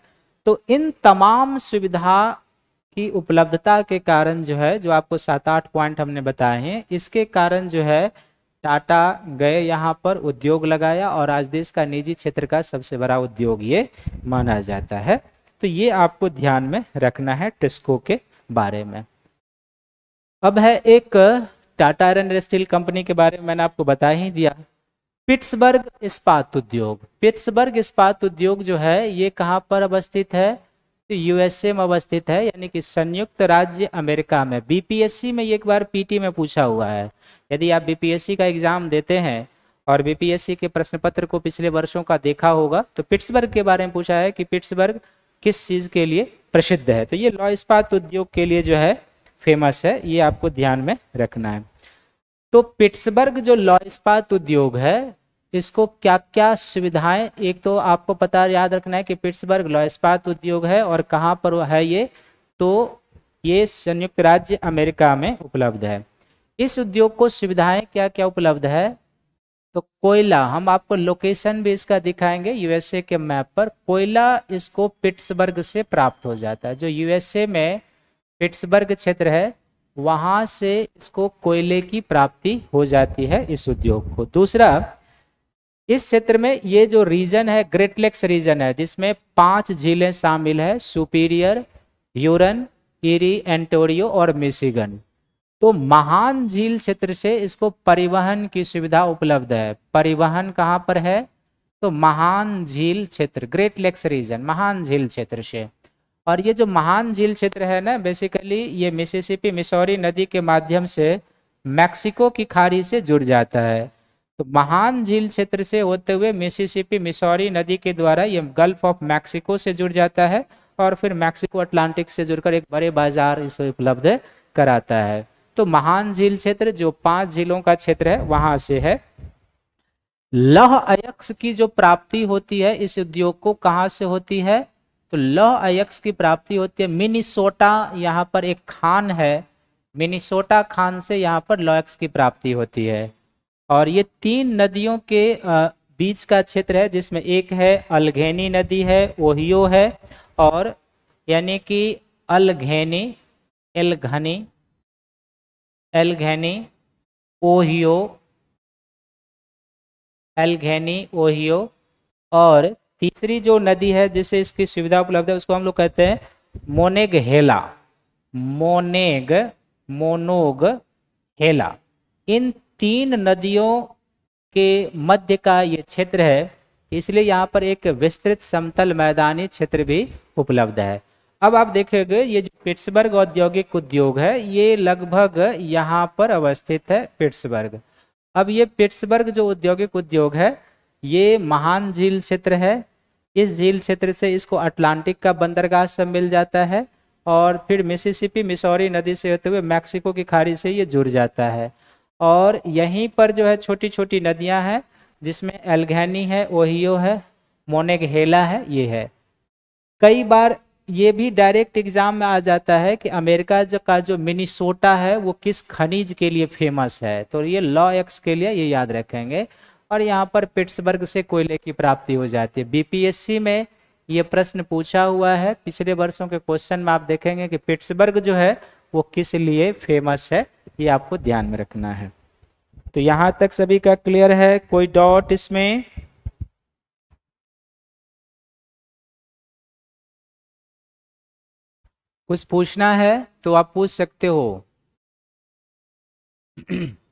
तो इन तमाम सुविधा की उपलब्धता के कारण जो है जो आपको सात आठ पॉइंट हमने बताए हैं इसके कारण जो है टाटा गए यहाँ पर उद्योग लगाया और आज देश का निजी क्षेत्र का सबसे बड़ा उद्योग ये माना जाता है तो ये आपको ध्यान में रखना है टिस्को के बारे में अब है एक टाटा आयरन स्टील कंपनी के बारे में मैंने आपको बता ही दिया पिट्सबर्ग इस्पात उद्योग पिट्सबर्ग इस्पात उद्योग जो है ये कहाँ पर अवस्थित है तो यूएसए में अवस्थित है यानी कि संयुक्त राज्य अमेरिका में बीपीएससी में एक बार पीटी में पूछा हुआ है यदि आप बीपीएससी का एग्जाम देते हैं और बीपीएससी के प्रश्न पत्र को पिछले वर्षों का देखा होगा तो पिट्सबर्ग के बारे में पूछा है कि पिट्सबर्ग किस चीज के लिए प्रसिद्ध है तो ये लॉ इस्पात उद्योग के लिए जो है फेमस है ये आपको ध्यान में रखना है तो पिट्सबर्ग जो लॉ इस्पात उद्योग है इसको क्या क्या सुविधाएं एक तो आपको पता याद रखना है कि पिट्सबर्ग लॉ इस्पात उद्योग है और कहाँ पर है ये तो ये संयुक्त राज्य अमेरिका में उपलब्ध है इस उद्योग को सुविधाएं क्या क्या उपलब्ध है तो कोयला हम आपको लोकेशन भी इसका दिखाएंगे यूएसए के मैप पर कोयला इसको पिट्सबर्ग से प्राप्त हो जाता है जो यूएसए में पिट्सबर्ग क्षेत्र है वहां से इसको कोयले की प्राप्ति हो जाती है इस उद्योग को दूसरा इस क्षेत्र में ये जो रीजन है ग्रेट लेक्स रीजन है जिसमें पांच झीलें शामिल है सुपीरियर यूरन इरी एंटोरियो और मिशिगन तो महान झील क्षेत्र से इसको परिवहन की सुविधा उपलब्ध है परिवहन कहाँ पर है तो महान झील क्षेत्र ग्रेट लेक्स रीजन महान झील क्षेत्र से और ये जो महान झील क्षेत्र है ना बेसिकली ये मिसिसिपी मिसौरी नदी के माध्यम से मैक्सिको की खाड़ी से जुड़ जाता है तो महान झील क्षेत्र से होते हुए मिसिसिपी मिसौरी नदी के द्वारा ये गल्फ ऑफ मैक्सिको से जुड़ जाता है और फिर मैक्सिको अटलांटिक से जुड़कर एक बड़े बाजार इसे उपलब्ध कराता है तो महान झील क्षेत्र जो पांच झीलों का क्षेत्र है वहां से है लौह अयक्स की जो प्राप्ति होती है इस उद्योग को कहाँ से होती है तो ल अयक्स की प्राप्ति होती है मिनीसोटा यहाँ पर एक खान है मिनीसोटा खान से यहाँ पर अयक्स की प्राप्ति होती है और ये तीन नदियों के बीच का क्षेत्र है जिसमें एक है अलघेनी नदी है ओहियो है और यानी कि अलघेनी एलघनी एलघेनी ओहियो एलघेनी ओहियो और तीसरी जो नदी है जिससे इसकी सुविधा उपलब्ध है उसको हम लोग कहते हैं मोनेग हेला मोनेग मोनोग हेला इन तीन नदियों के मध्य का ये क्षेत्र है इसलिए यहाँ पर एक विस्तृत समतल मैदानी क्षेत्र भी उपलब्ध है अब आप देखेंगे ये जो पिट्सबर्ग औद्योगिक उद्योग है ये लगभग यहाँ पर अवस्थित है पिट्सबर्ग अब ये पिट्सबर्ग जो औद्योगिक उद्योग है ये महान झील क्षेत्र है इस झील क्षेत्र से इसको अटलांटिक का बंदरगाह सब मिल जाता है और फिर मिसिसिपी मिसौरी नदी से होते हुए मैक्सिको की खाड़ी से ये जुड़ जाता है और यहीं पर जो है छोटी छोटी नदियां हैं जिसमें एलघैनी है ओहियो है मोनेगहेला है ये है कई बार ये भी डायरेक्ट एग्जाम में आ जाता है कि अमेरिका जो का जो मिनीसोटा है वो किस खनिज के लिए फेमस है तो ये लॉ एक्स के लिए ये याद रखेंगे और यहाँ पर पिट्सबर्ग से कोयले की प्राप्ति हो जाती है बीपीएससी में ये प्रश्न पूछा हुआ है पिछले वर्षों के क्वेश्चन में आप देखेंगे कि पिट्सबर्ग जो है वो किस लिए फेमस है ये आपको ध्यान में रखना है तो यहां तक सभी का क्लियर है कोई डॉट इसमें कुछ पूछना है तो आप पूछ सकते हो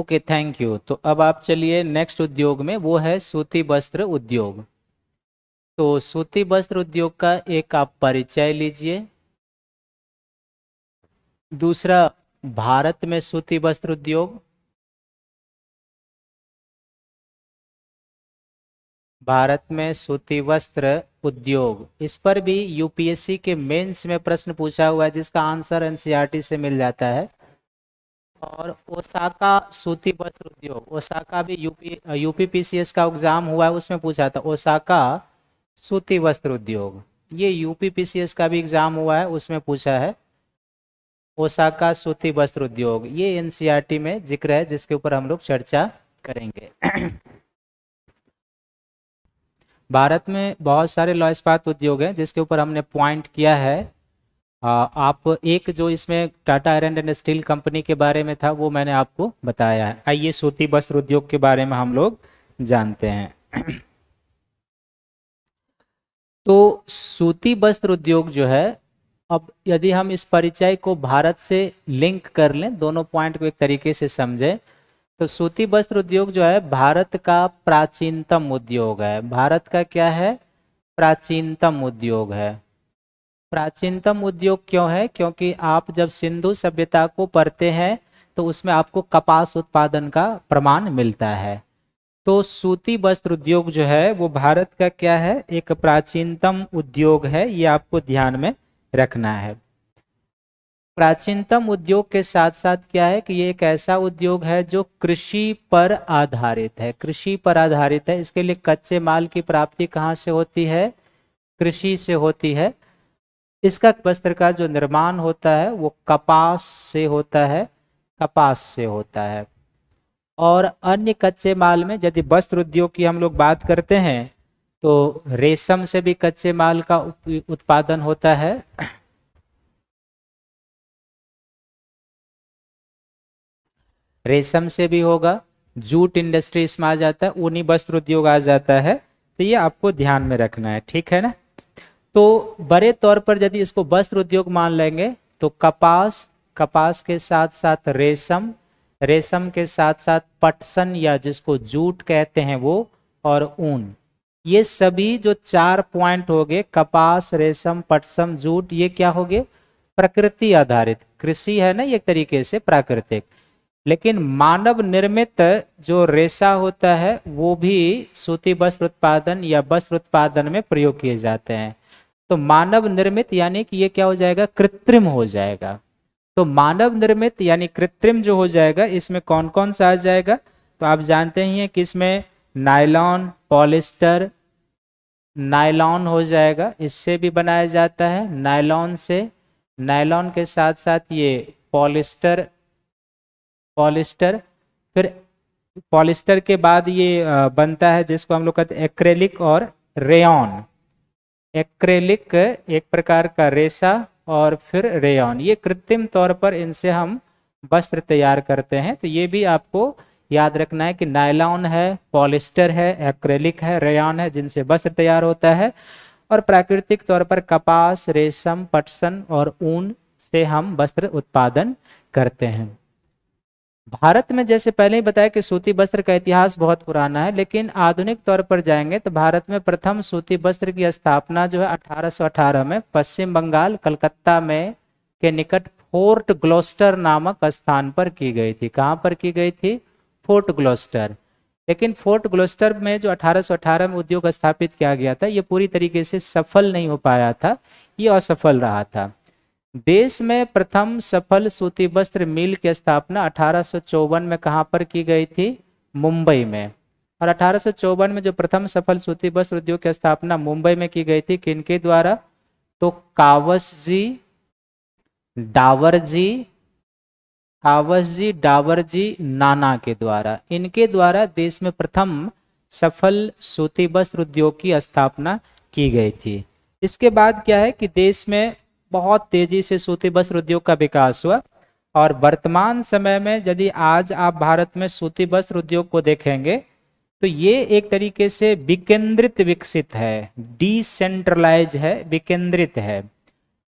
ओके थैंक यू तो अब आप चलिए नेक्स्ट उद्योग में वो है सूती वस्त्र उद्योग तो सूती वस्त्र उद्योग का एक आप परिचय लीजिए दूसरा भारत में सूती वस्त्र उद्योग भारत में सूती वस्त्र उद्योग इस पर भी यूपीएससी के मेंस में प्रश्न पूछा हुआ है जिसका आंसर एनसीआरटी e से मिल जाता है और ओसाका सूती वस्त्र उद्योग ओसाका भी यूपी यूपी पीसीएस का एग्जाम हुआ है उसमें पूछा था ओसाका सूती वस्त्र उद्योग ये यूपी पीसीएस का भी एग्जाम हुआ है उसमें पूछा है ओसाका सूती वस्त्र उद्योग ये एनसीईआरटी में जिक्र है जिसके ऊपर हम लोग चर्चा करेंगे भारत में बहुत सारे लॉ इस्पात उद्योग हैं जिसके ऊपर हमने पॉइंट किया है हाँ, आप एक जो इसमें Tata iron and steel company के बारे में था वो मैंने आपको बताया है आइए सूती वस्त्र उद्योग के बारे में हम लोग जानते हैं तो सूती वस्त्र उद्योग जो है अब यदि हम इस परिचय को भारत से लिंक कर लें दोनों पॉइंट को एक तरीके से समझें तो सूती वस्त्र उद्योग जो है भारत का प्राचीनतम उद्योग है भारत का क्या है प्राचीनतम उद्योग है प्राचीनतम उद्योग क्यों है क्योंकि आप जब सिंधु सभ्यता को पढ़ते हैं तो उसमें आपको कपास उत्पादन का प्रमाण मिलता है तो सूती वस्त्र उद्योग जो है वो भारत का क्या है एक प्राचीनतम उद्योग है ये आपको ध्यान में रखना है प्राचीनतम उद्योग के साथ साथ क्या है कि ये एक ऐसा उद्योग है जो कृषि पर आधारित है कृषि पर आधारित है इसके लिए कच्चे माल की प्राप्ति कहाँ से होती है कृषि से होती है इसका वस्त्र का जो निर्माण होता है वो कपास से होता है कपास से होता है और अन्य कच्चे माल में यदि वस्त्र उद्योग की हम लोग बात करते हैं तो रेशम से भी कच्चे माल का उत्पादन होता है रेशम से भी होगा जूट इंडस्ट्री इसमें आ जाता है ऊनी वस्त्र उद्योग आ जाता है तो ये आपको ध्यान में रखना है ठीक है ना तो बड़े तौर पर यदि इसको वस्त्र उद्योग मान लेंगे तो कपास कपास के साथ साथ रेशम रेशम के साथ साथ पटसन या जिसको जूट कहते हैं वो और ऊन ये सभी जो चार पॉइंट हो गए कपास रेशम पटसम जूट ये क्या हो गए प्रकृति आधारित कृषि है ना एक तरीके से प्राकृतिक लेकिन मानव निर्मित जो रेशा होता है वो भी सूती वस्त्र उत्पादन या वस्त्र उत्पादन में प्रयोग किए जाते हैं तो मानव निर्मित यानी कि ये क्या हो जाएगा कृत्रिम हो जाएगा तो मानव निर्मित यानी कृत्रिम जो हो जाएगा इसमें कौन कौन सा आ जाएगा तो आप जानते ही हैं कि इसमें नायलॉन पॉलिस्टर नायलॉन हो जाएगा इससे भी बनाया जाता है नायलॉन से नायलॉन के साथ साथ ये पॉलिस्टर पॉलिस्टर फिर पॉलिस्टर के बाद ये बनता है जिसको हम लोग कहते हैं एक्रेलिक और रेन एक्रेलिक एक प्रकार का रेशा और फिर रेयन ये कृत्रिम तौर पर इनसे हम वस्त्र तैयार करते हैं तो ये भी आपको याद रखना है कि नायलॉन है पॉलिस्टर है एक्रेलिक है रेयन है जिनसे वस्त्र तैयार होता है और प्राकृतिक तौर पर कपास रेशम पटसन और ऊन से हम वस्त्र उत्पादन करते हैं भारत में जैसे पहले ही बताया कि सूती वस्त्र का इतिहास बहुत पुराना है लेकिन आधुनिक तौर पर जाएंगे तो भारत में प्रथम सूती वस्त्र की स्थापना जो है 1818 में पश्चिम बंगाल कलकत्ता में के निकट फोर्ट ग्लोस्टर नामक स्थान पर की गई थी कहाँ पर की गई थी फोर्ट ग्लोस्टर लेकिन फोर्ट ग्लोस्टर में जो 1818 में उद्योग स्थापित किया गया था ये पूरी तरीके से सफल नहीं हो पाया था ये असफल रहा था देश में प्रथम सफल सूती वस्त्र मिल की स्थापना अठारह में कहां पर की गई थी मुंबई में और अठारह में जो प्रथम सफल सूती वस्त्र उद्योग की स्थापना मुंबई में की गई थी किनके द्वारा तो कावस जी डावर जी कावस जी डावर जी नाना के द्वारा इनके द्वारा देश में प्रथम सफल सूती वस्त्र उद्योग की स्थापना की गई थी इसके बाद क्या है कि देश में बहुत तेजी से सूती वस्त्र उद्योग का विकास हुआ और वर्तमान समय में यदि आज आप भारत में सूती वस्त्र उद्योग को देखेंगे तो ये एक तरीके से विकेंद्रित विकसित है डिसेंट्रलाइज है विकेंद्रित है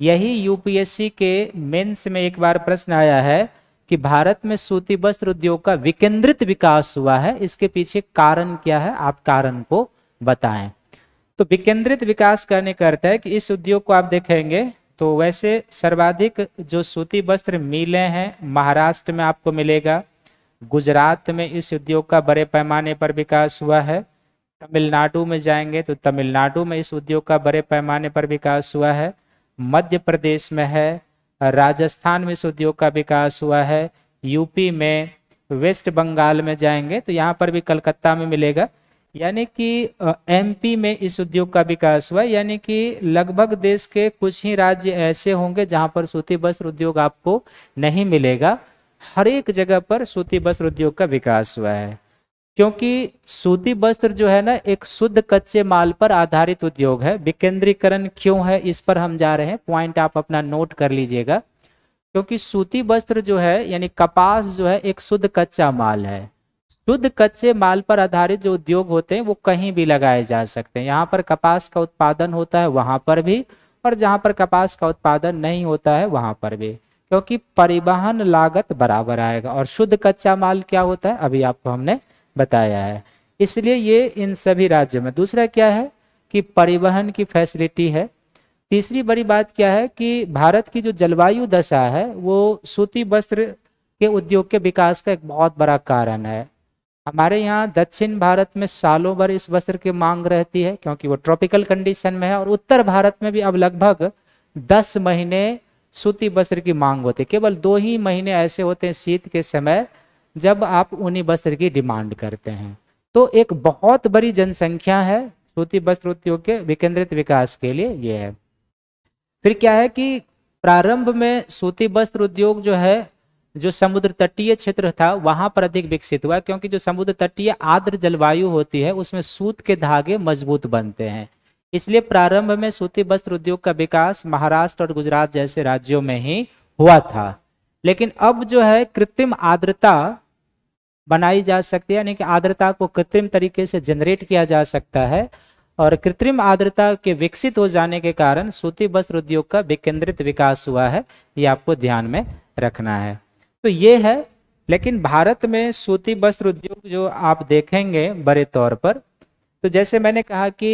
यही यूपीएससी के मेंस में एक बार प्रश्न आया है कि भारत में सूती वस्त्र उद्योग का विकेंद्रित विकास हुआ है इसके पीछे कारण क्या है आप कारण को बताएं तो विकेंद्रित विकास करने करता है कि इस उद्योग को आप देखेंगे तो वैसे सर्वाधिक जो सूती वस्त्र मिले हैं महाराष्ट्र में आपको मिलेगा गुजरात में इस उद्योग का बड़े पैमाने पर विकास हुआ है तमिलनाडु में जाएंगे तो तमिलनाडु में इस उद्योग का बड़े पैमाने पर विकास हुआ है मध्य प्रदेश में है राजस्थान में इस उद्योग का विकास हुआ है यूपी में वेस्ट बंगाल में जाएंगे तो यहाँ पर भी कलकत्ता में मिलेगा यानी कि एमपी में इस उद्योग का विकास हुआ यानी कि लगभग देश के कुछ ही राज्य ऐसे होंगे जहां पर सूती वस्त्र उद्योग आपको नहीं मिलेगा हर एक जगह पर सूती वस्त्र उद्योग का विकास हुआ है क्योंकि सूती वस्त्र जो है ना एक शुद्ध कच्चे माल पर आधारित उद्योग है विकेंद्रीकरण क्यों है इस पर हम जा रहे हैं पॉइंट आप अपना नोट कर लीजिएगा क्योंकि सूती वस्त्र जो है यानी कपास जो है एक शुद्ध कच्चा माल है शुद्ध कच्चे माल पर आधारित जो उद्योग होते हैं वो कहीं भी लगाए जा सकते हैं यहाँ पर कपास का उत्पादन होता है वहां पर भी और जहां पर कपास का उत्पादन नहीं होता है वहां पर भी क्योंकि परिवहन लागत बराबर आएगा और शुद्ध कच्चा माल क्या होता है अभी आपको हमने बताया है इसलिए ये इन सभी राज्यों में दूसरा क्या है कि परिवहन की फैसिलिटी है तीसरी बड़ी बात क्या है कि भारत की जो जलवायु दशा है वो सूती वस्त्र के उद्योग के विकास का एक बहुत बड़ा कारण है हमारे यहाँ दक्षिण भारत में सालों भर इस वस्त्र की मांग रहती है क्योंकि वो ट्रॉपिकल कंडीशन में है और उत्तर भारत में भी अब लगभग दस महीने सूती वस्त्र की मांग होती है केवल दो ही महीने ऐसे होते हैं शीत के समय जब आप उन्हीं वस्त्र की डिमांड करते हैं तो एक बहुत बड़ी जनसंख्या है सूती वस्त्र उद्योग के विकेंद्रित विकास के लिए ये है फिर क्या है कि प्रारंभ में सूती वस्त्र उद्योग जो है जो समुद्र तटीय क्षेत्र था वहां पर अधिक विकसित हुआ क्योंकि जो समुद्र तटीय आर्द्र जलवायु होती है उसमें सूत के धागे मजबूत बनते हैं इसलिए प्रारंभ में सूती वस्त्र उद्योग का विकास महाराष्ट्र और गुजरात जैसे राज्यों में ही हुआ था लेकिन अब जो है कृत्रिम आर्द्रता बनाई जा सकती है यानी कि आर्द्रता को कृत्रिम तरीके से जनरेट किया जा सकता है और कृत्रिम आर्द्रता के विकसित हो जाने के कारण सूती वस्त्र उद्योग का विकेंद्रित विकास हुआ है ये आपको ध्यान में रखना है तो ये है लेकिन भारत में सूती वस्त्र उद्योग जो आप देखेंगे बड़े तौर पर तो जैसे मैंने कहा कि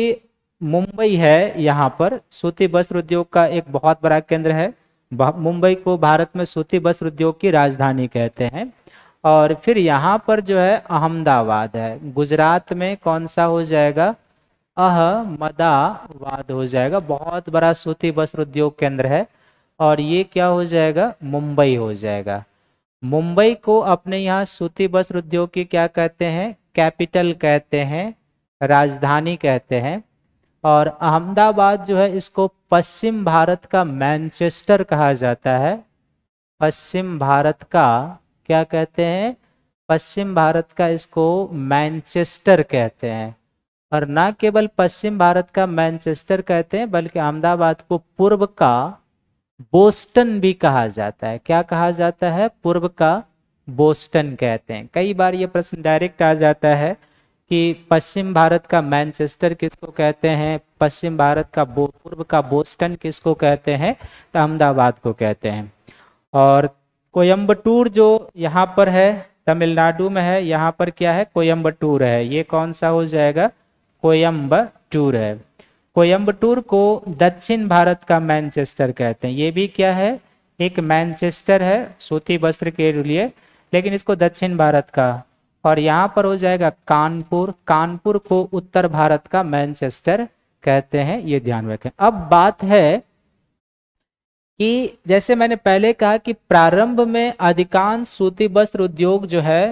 मुंबई है यहाँ पर सूती वस्त्र उद्योग का एक बहुत बड़ा केंद्र है मुंबई को भारत में सूती वस्त्र उद्योग की राजधानी कहते हैं और फिर यहाँ पर जो है अहमदाबाद है गुजरात में कौन सा हो जाएगा अहमदाबाद हो जाएगा बहुत बड़ा सूती वस्त्र उद्योग केंद्र है और ये क्या हो जाएगा मुंबई हो जाएगा मुंबई को अपने यहाँ सूती वस्त्र उद्योग की क्या कहते हैं कैपिटल कहते हैं राजधानी कहते हैं और अहमदाबाद जो है इसको पश्चिम भारत का मैनचेस्टर कहा जाता है पश्चिम भारत का क्या कहते हैं पश्चिम भारत का इसको मैनचेस्टर कहते हैं और ना केवल पश्चिम भारत का मैनचेस्टर कहते हैं बल्कि अहमदाबाद को पूर्व का बोस्टन भी कहा जाता है क्या कहा जाता है पूर्व का बोस्टन कहते हैं कई बार ये प्रश्न डायरेक्ट आ जाता है कि पश्चिम भारत का मैनचेस्टर किसको कहते हैं पश्चिम भारत का पूर्व का बोस्टन किसको कहते हैं तो अहमदाबाद को कहते हैं और कोयम्बटूर जो यहाँ पर है तमिलनाडु में है यहाँ पर क्या है कोयम्बटूर है ये कौन सा हो जाएगा कोयम्बटूर है कोयम्बटूर को दक्षिण भारत का मैनचेस्टर कहते हैं ये भी क्या है एक मैनचेस्टर है सूती वस्त्र के लिए लेकिन इसको दक्षिण भारत का और यहाँ पर हो जाएगा कानपुर कानपुर को उत्तर भारत का मैनचेस्टर कहते हैं ये ध्यान रखें अब बात है कि जैसे मैंने पहले कहा कि प्रारंभ में अधिकांश सूती वस्त्र उद्योग जो है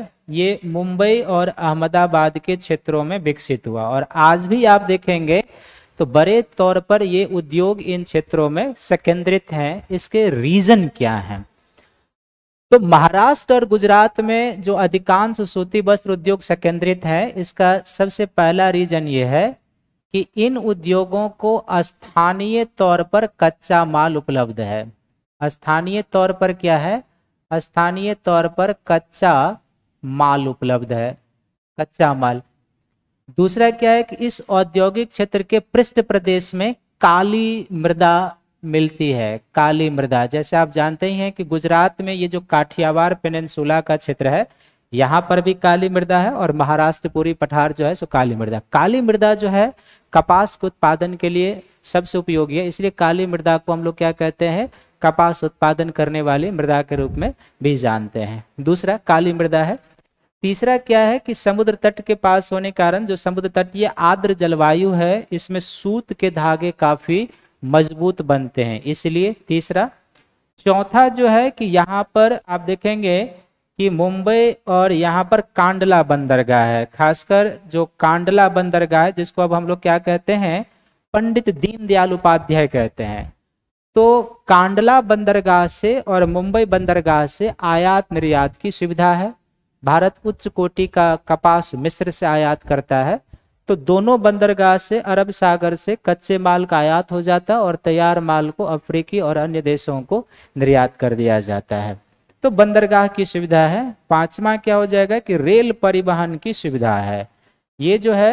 ये मुंबई और अहमदाबाद के क्षेत्रों में विकसित हुआ और आज भी आप देखेंगे तो बड़े तौर पर ये उद्योग इन क्षेत्रों में सकेंद्रित हैं इसके रीजन क्या हैं तो महाराष्ट्र और गुजरात में जो अधिकांश सूती वस्त्र उद्योग सकेंद्रित है इसका सबसे पहला रीजन ये है कि इन उद्योगों को स्थानीय तौर पर कच्चा माल उपलब्ध है स्थानीय तौर पर क्या है स्थानीय तौर पर कच्चा माल उपलब्ध है कच्चा माल दूसरा क्या है कि इस औद्योगिक क्षेत्र के पृष्ठ प्रदेश में काली मृदा मिलती है काली मृदा जैसे आप जानते ही हैं कि गुजरात में ये जो काठियावाड़ पेनेंसुला का क्षेत्र है यहाँ पर भी काली मृदा है और महाराष्ट्र पूरी पठार जो है सो काली मृदा काली मृदा जो है कपास के उत्पादन के लिए सबसे उपयोगी है इसलिए काली मृदा को हम लोग क्या कहते हैं कपास उत्पादन करने वाली मृदा के रूप में भी जानते हैं दूसरा काली मृदा है तीसरा क्या है कि समुद्र तट के पास होने कारण जो समुद्र तट ये आर्द्र जलवायु है इसमें सूत के धागे काफी मजबूत बनते हैं इसलिए तीसरा चौथा जो है कि यहाँ पर आप देखेंगे कि मुंबई और यहाँ पर कांडला बंदरगाह है खासकर जो कांडला बंदरगाह है जिसको अब हम लोग क्या कहते हैं पंडित दीनदयाल उपाध्याय कहते हैं तो कांडला बंदरगाह से और मुंबई बंदरगाह से आयात निर्यात की सुविधा है भारत उच्च कोटि का कपास मिस्र से आयात करता है तो दोनों बंदरगाह से अरब सागर से कच्चे माल का आयात हो जाता है और तैयार माल को अफ्रीकी और अन्य देशों को निर्यात कर दिया जाता है तो बंदरगाह की सुविधा है पांचवा क्या हो जाएगा कि रेल परिवहन की सुविधा है ये जो है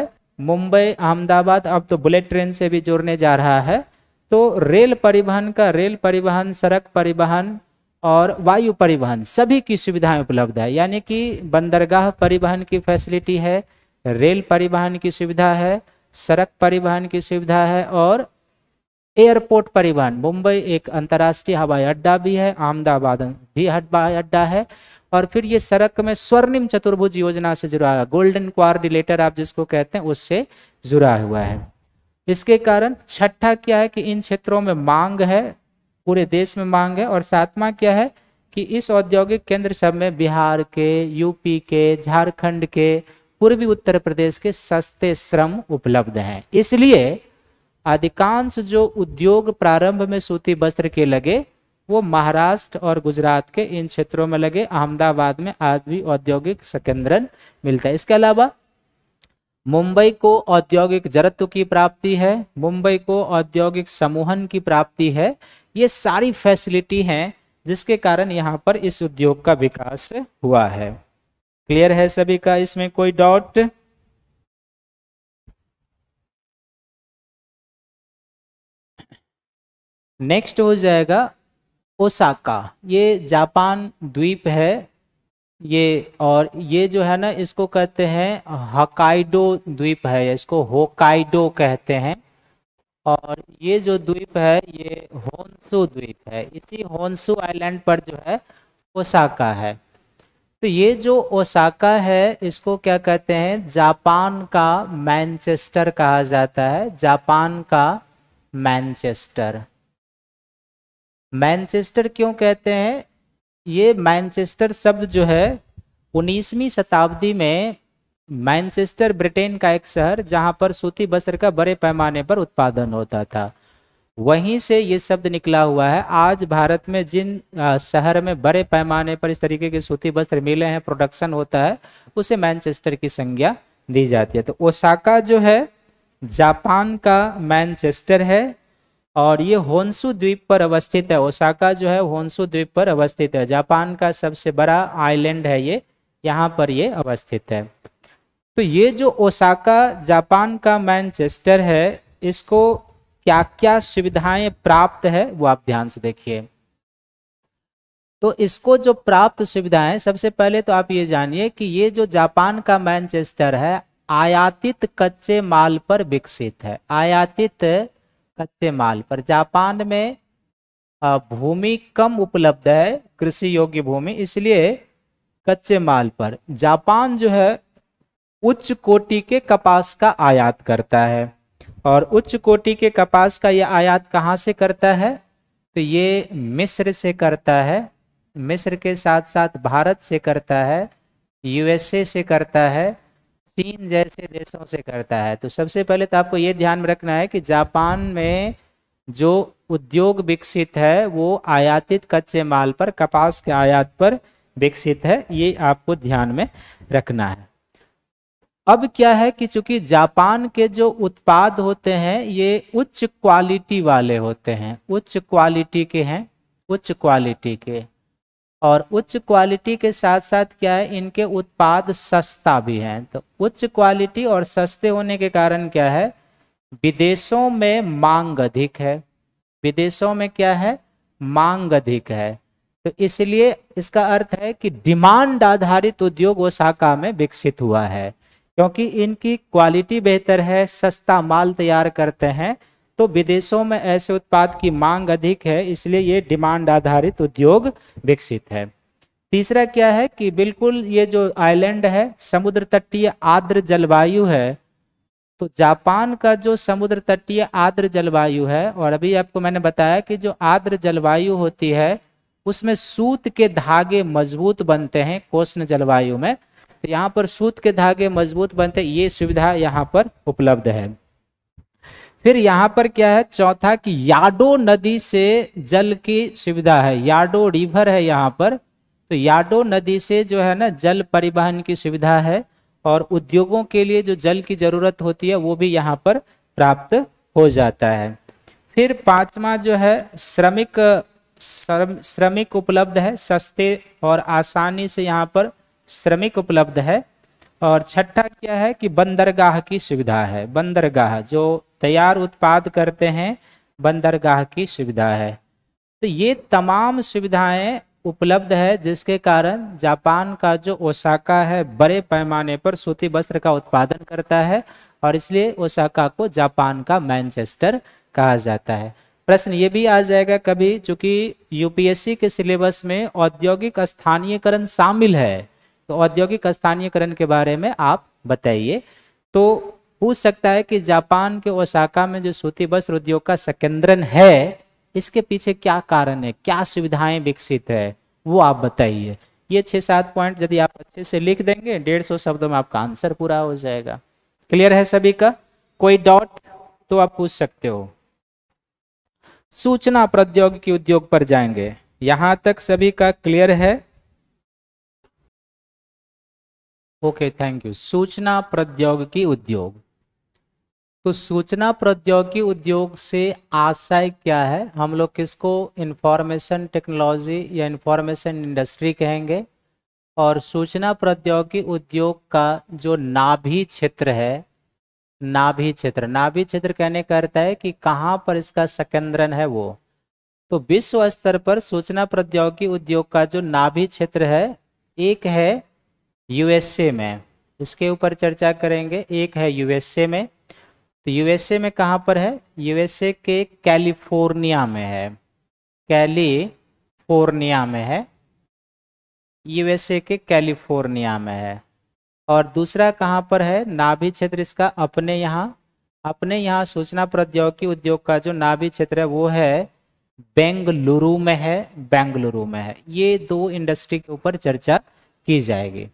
मुंबई अहमदाबाद अब तो बुलेट ट्रेन से भी जोड़ने जा रहा है तो रेल परिवहन का रेल परिवहन सड़क परिवहन और वायु परिवहन सभी की सुविधाएं उपलब्ध है यानी कि बंदरगाह परिवहन की फैसिलिटी है रेल परिवहन की सुविधा है सड़क परिवहन की सुविधा है और एयरपोर्ट परिवहन मुंबई एक अंतर्राष्ट्रीय हवाई अड्डा भी है अहमदाबाद भी हवाई अड्डा है और फिर ये सड़क में स्वर्णिम चतुर्भुज योजना से जुड़ा हुआ गोल्डन क्वारिलेटर आप जिसको कहते हैं उससे जुड़ा हुआ है इसके कारण छठा क्या है कि इन क्षेत्रों में मांग है पूरे देश में मांग है और सातवां क्या है कि इस औद्योगिक केंद्र सब में बिहार के यूपी के झारखंड के पूर्वी उत्तर प्रदेश के सस्ते श्रम उपलब्ध हैं इसलिए अधिकांश जो उद्योग प्रारंभ में सूती वस्त्र के लगे वो महाराष्ट्र और गुजरात के इन क्षेत्रों में लगे अहमदाबाद में आज भी औद्योगिक संकेंद्रन मिलता है इसके अलावा मुंबई को औद्योगिक जरत्व की प्राप्ति है मुंबई को औद्योगिक समूहन की प्राप्ति है ये सारी फैसिलिटी हैं जिसके कारण यहाँ पर इस उद्योग का विकास हुआ है क्लियर है सभी का इसमें कोई डाउट नेक्स्ट हो जाएगा ओसाका ये जापान द्वीप है ये और ये जो है ना इसको कहते हैं हकाइडो द्वीप है इसको होकाइडो कहते हैं और ये जो द्वीप है ये होन्सु द्वीप है इसी होन्सु आइलैंड पर जो है ओसाका है तो ये जो ओसाका है इसको क्या कहते हैं जापान का मैनचेस्टर कहा जाता है जापान का मैनचेस्टर मैनचेस्टर क्यों कहते हैं ये मैनचेस्टर शब्द जो है उन्नीसवीं शताब्दी में मैनचेस्टर ब्रिटेन का एक शहर जहां पर सूती वस्त्र का बड़े पैमाने पर उत्पादन होता था वहीं से ये शब्द निकला हुआ है आज भारत में जिन शहर में बड़े पैमाने पर इस तरीके के सूती वस्त्र मिले हैं प्रोडक्शन होता है उसे मैनचेस्टर की संज्ञा दी जाती है तो ओसाका जो है जापान का मैनचेस्टर है और ये होन्सु द्वीप पर अवस्थित है ओसाका जो है होन्सु द्वीप पर अवस्थित है जापान का सबसे बड़ा आइलैंड है ये यहाँ पर ये अवस्थित है तो ये जो ओसाका जापान का मैनचेस्टर है इसको क्या क्या सुविधाएं प्राप्त है वो आप ध्यान से देखिए तो इसको जो प्राप्त सुविधाएं सबसे पहले तो आप ये जानिए कि ये जो जापान का मैनचेस्टर है आयातित कच्चे माल पर विकसित है आयातित कच्चे माल पर जापान में भूमि कम उपलब्ध है कृषि योग्य भूमि इसलिए कच्चे माल पर जापान जो है उच्च कोटि के कपास का आयात करता है और उच्च कोटि के कपास का यह आयात कहाँ से करता है तो ये मिस्र से करता है मिस्र के साथ साथ भारत से करता है यूएसए से करता है चीन जैसे देशों से करता है तो सबसे पहले तो आपको ये ध्यान में रखना है कि जापान में जो उद्योग विकसित है वो आयातित कच्चे माल पर कपास के आयात पर विकसित है ये आपको ध्यान में रखना है अब क्या है कि चूंकि जापान के जो उत्पाद होते हैं ये उच्च क्वालिटी वाले होते हैं उच्च क्वालिटी के हैं उच्च क्वालिटी के और उच्च क्वालिटी के साथ साथ क्या है इनके उत्पाद सस्ता भी हैं तो उच्च क्वालिटी और सस्ते होने के कारण क्या है विदेशों में मांग अधिक है विदेशों में क्या है मांग अधिक है तो इसलिए इसका अर्थ है कि डिमांड आधारित उद्योग ओसाका में विकसित हुआ है क्योंकि इनकी क्वालिटी बेहतर है सस्ता माल तैयार करते हैं तो विदेशों में ऐसे उत्पाद की मांग अधिक है इसलिए ये डिमांड आधारित उद्योग विकसित है तीसरा क्या है कि बिल्कुल ये जो आइलैंड है समुद्र तटीय आर्द्र जलवायु है तो जापान का जो समुद्र तटीय आर्द्र जलवायु है और अभी आपको मैंने बताया कि जो आर्द्र जलवायु होती है उसमें सूत के धागे मजबूत बनते हैं कोष्ण जलवायु में तो यहाँ पर सूत के धागे मजबूत बनते ये सुविधा यहाँ पर उपलब्ध है फिर यहाँ पर क्या है चौथा कि याडो नदी से जल की सुविधा है याडो रिवर है यहाँ पर तो याडो नदी से जो है ना जल परिवहन की सुविधा है और उद्योगों के लिए जो जल की जरूरत होती है वो भी यहाँ पर प्राप्त हो जाता है फिर पांचवा जो है श्रमिक श्रम श्रमिक उपलब्ध है सस्ते और आसानी से यहाँ पर श्रमिक उपलब्ध है और छठा क्या है कि बंदरगाह की सुविधा है बंदरगाह जो तैयार उत्पाद करते हैं बंदरगाह की सुविधा है तो ये तमाम सुविधाएं उपलब्ध है जिसके कारण जापान का जो ओसाका है बड़े पैमाने पर सूती वस्त्र का उत्पादन करता है और इसलिए ओसाका को जापान का मैनचेस्टर कहा जाता है प्रश्न ये भी आ जाएगा कभी चूंकि यूपीएससी के सिलेबस में औद्योगिक स्थानीयकरण शामिल है तो औद्योगिक स्थानीयकरण के बारे में आप बताइए तो पूछ सकता है कि जापान के ओसाका में जो सूती वस्त्र उद्योग का संकेंद्रन है इसके पीछे क्या कारण है क्या सुविधाएं विकसित है वो आप बताइए ये छह सात पॉइंट यदि आप अच्छे से लिख देंगे डेढ़ सौ शब्दों में आपका आंसर पूरा हो जाएगा क्लियर है सभी का कोई डाउट तो आप पूछ सकते हो सूचना प्रौद्योगिकी उद्योग पर जाएंगे यहां तक सभी का क्लियर है ओके थैंक यू सूचना प्रौद्योगिकी उद्योग तो सूचना प्रौद्योगिकी उद्योग से आशय क्या है हम लोग किसको इंफॉर्मेशन टेक्नोलॉजी या इंफॉर्मेशन इंडस्ट्री कहेंगे और सूचना प्रौद्योगिकी उद्योग का जो नाभि क्षेत्र है नाभि क्षेत्र नाभि क्षेत्र कहने का अर्थ है कि कहाँ पर इसका सकेंद्रन है वो तो विश्व स्तर पर सूचना प्रौद्योगिकी उद्योग का जो नाभि क्षेत्र है एक है यूएसए में इसके ऊपर चर्चा करेंगे एक है यूएसए में तो यूएसए में कहाँ पर है यूएसए के कैलिफोर्निया में है कैलिफोर्निया में है यूएसए के कैलिफोर्निया में है और दूसरा कहाँ पर है नाभि क्षेत्र इसका अपने यहाँ अपने यहाँ सूचना प्रौद्योगिकी उद्योग का जो नाभि क्षेत्र है वो है बेंगलुरु में है बेंगलुरु में है ये दो इंडस्ट्री के ऊपर चर्चा की जाएगी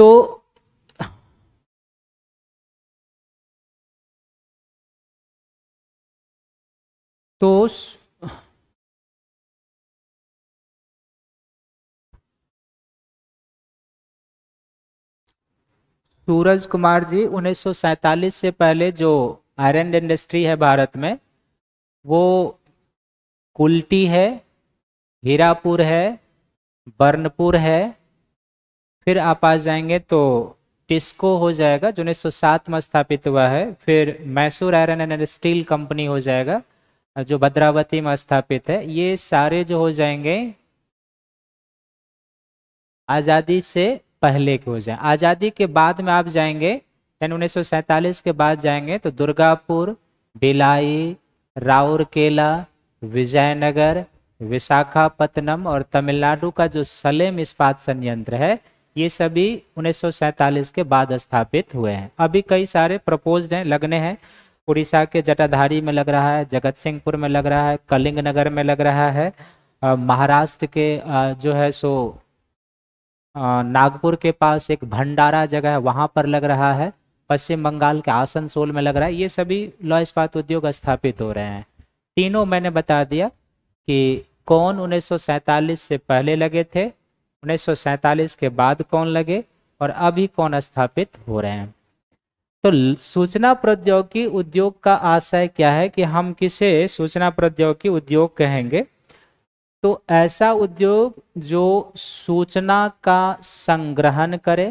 तो तो सूरज कुमार जी उन्नीस से पहले जो आयरन इंडस्ट्री है भारत में वो कुल्टी है हीरापुर है बर्नपुर है फिर आप आ जाएंगे तो टिस्को हो जाएगा जो उन्नीस में स्थापित हुआ है फिर Mysore iron and steel company हो जाएगा जो भद्रावती में स्थापित है ये सारे जो हो जाएंगे आज़ादी से पहले के हो जाए आज़ादी के बाद में आप जाएंगे यानी उन्नीस के बाद जाएंगे तो दुर्गापुर बिलाई राउरकेला विजयनगर विशाखापत्तनम और तमिलनाडु का जो सलेम इस्पात संयंत्र है ये सभी उन्नीस के बाद स्थापित हुए हैं अभी कई सारे प्रपोज्ड हैं लगने हैं उड़ीसा के जटाधारी में लग रहा है जगत सिंहपुर में लग रहा है कलिंग नगर में लग रहा है महाराष्ट्र के जो है सो नागपुर के पास एक भंडारा जगह है वहाँ पर लग रहा है पश्चिम बंगाल के आसनसोल में लग रहा है ये सभी लॉ इस्पात उद्योग स्थापित हो रहे हैं तीनों मैंने बता दिया कि कौन उन्नीस से पहले लगे थे उन्नीस के बाद कौन लगे और अभी कौन स्थापित हो रहे हैं तो सूचना प्रौद्योगिकी उद्योग का आशय क्या है कि हम किसे सूचना प्रौद्योगिकी उद्योग कहेंगे तो ऐसा उद्योग जो सूचना का संग्रहण करे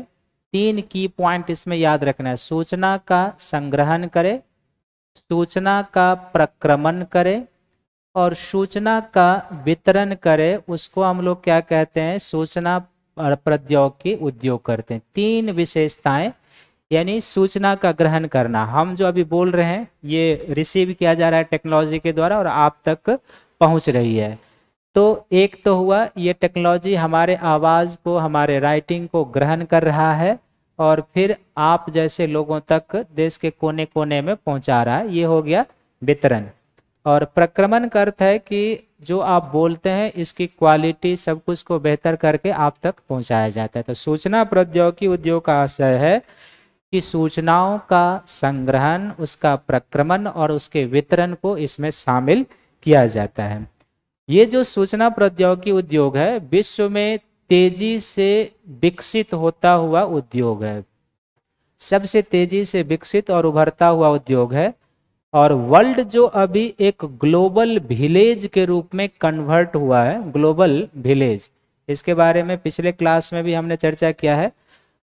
तीन की पॉइंट इसमें याद रखना है सूचना का संग्रहण करे सूचना का प्रक्रमण करे और सूचना का वितरण करे उसको हम लोग क्या कहते हैं सूचना प्रौद्योगिकी उद्योग करते हैं तीन विशेषताएं यानी सूचना का ग्रहण करना हम जो अभी बोल रहे हैं ये रिसीव किया जा रहा है टेक्नोलॉजी के द्वारा और आप तक पहुंच रही है तो एक तो हुआ ये टेक्नोलॉजी हमारे आवाज़ को हमारे राइटिंग को ग्रहण कर रहा है और फिर आप जैसे लोगों तक देश के कोने कोने में पहुंचा रहा है ये हो गया वितरण और प्रक्रमण का अर्थ है कि जो आप बोलते हैं इसकी क्वालिटी सब कुछ को बेहतर करके आप तक पहुंचाया जाता है तो सूचना प्रौद्योगिकी उद्योग का आशय है कि सूचनाओं का संग्रहण उसका प्रक्रमण और उसके वितरण को इसमें शामिल किया जाता है ये जो सूचना प्रौद्योगिकी उद्योग है विश्व में तेजी से विकसित होता हुआ उद्योग है सबसे तेजी से विकसित और उभरता हुआ उद्योग है और वर्ल्ड जो अभी एक ग्लोबल विलेज के रूप में कन्वर्ट हुआ है ग्लोबल विलेज इसके बारे में पिछले क्लास में भी हमने चर्चा किया है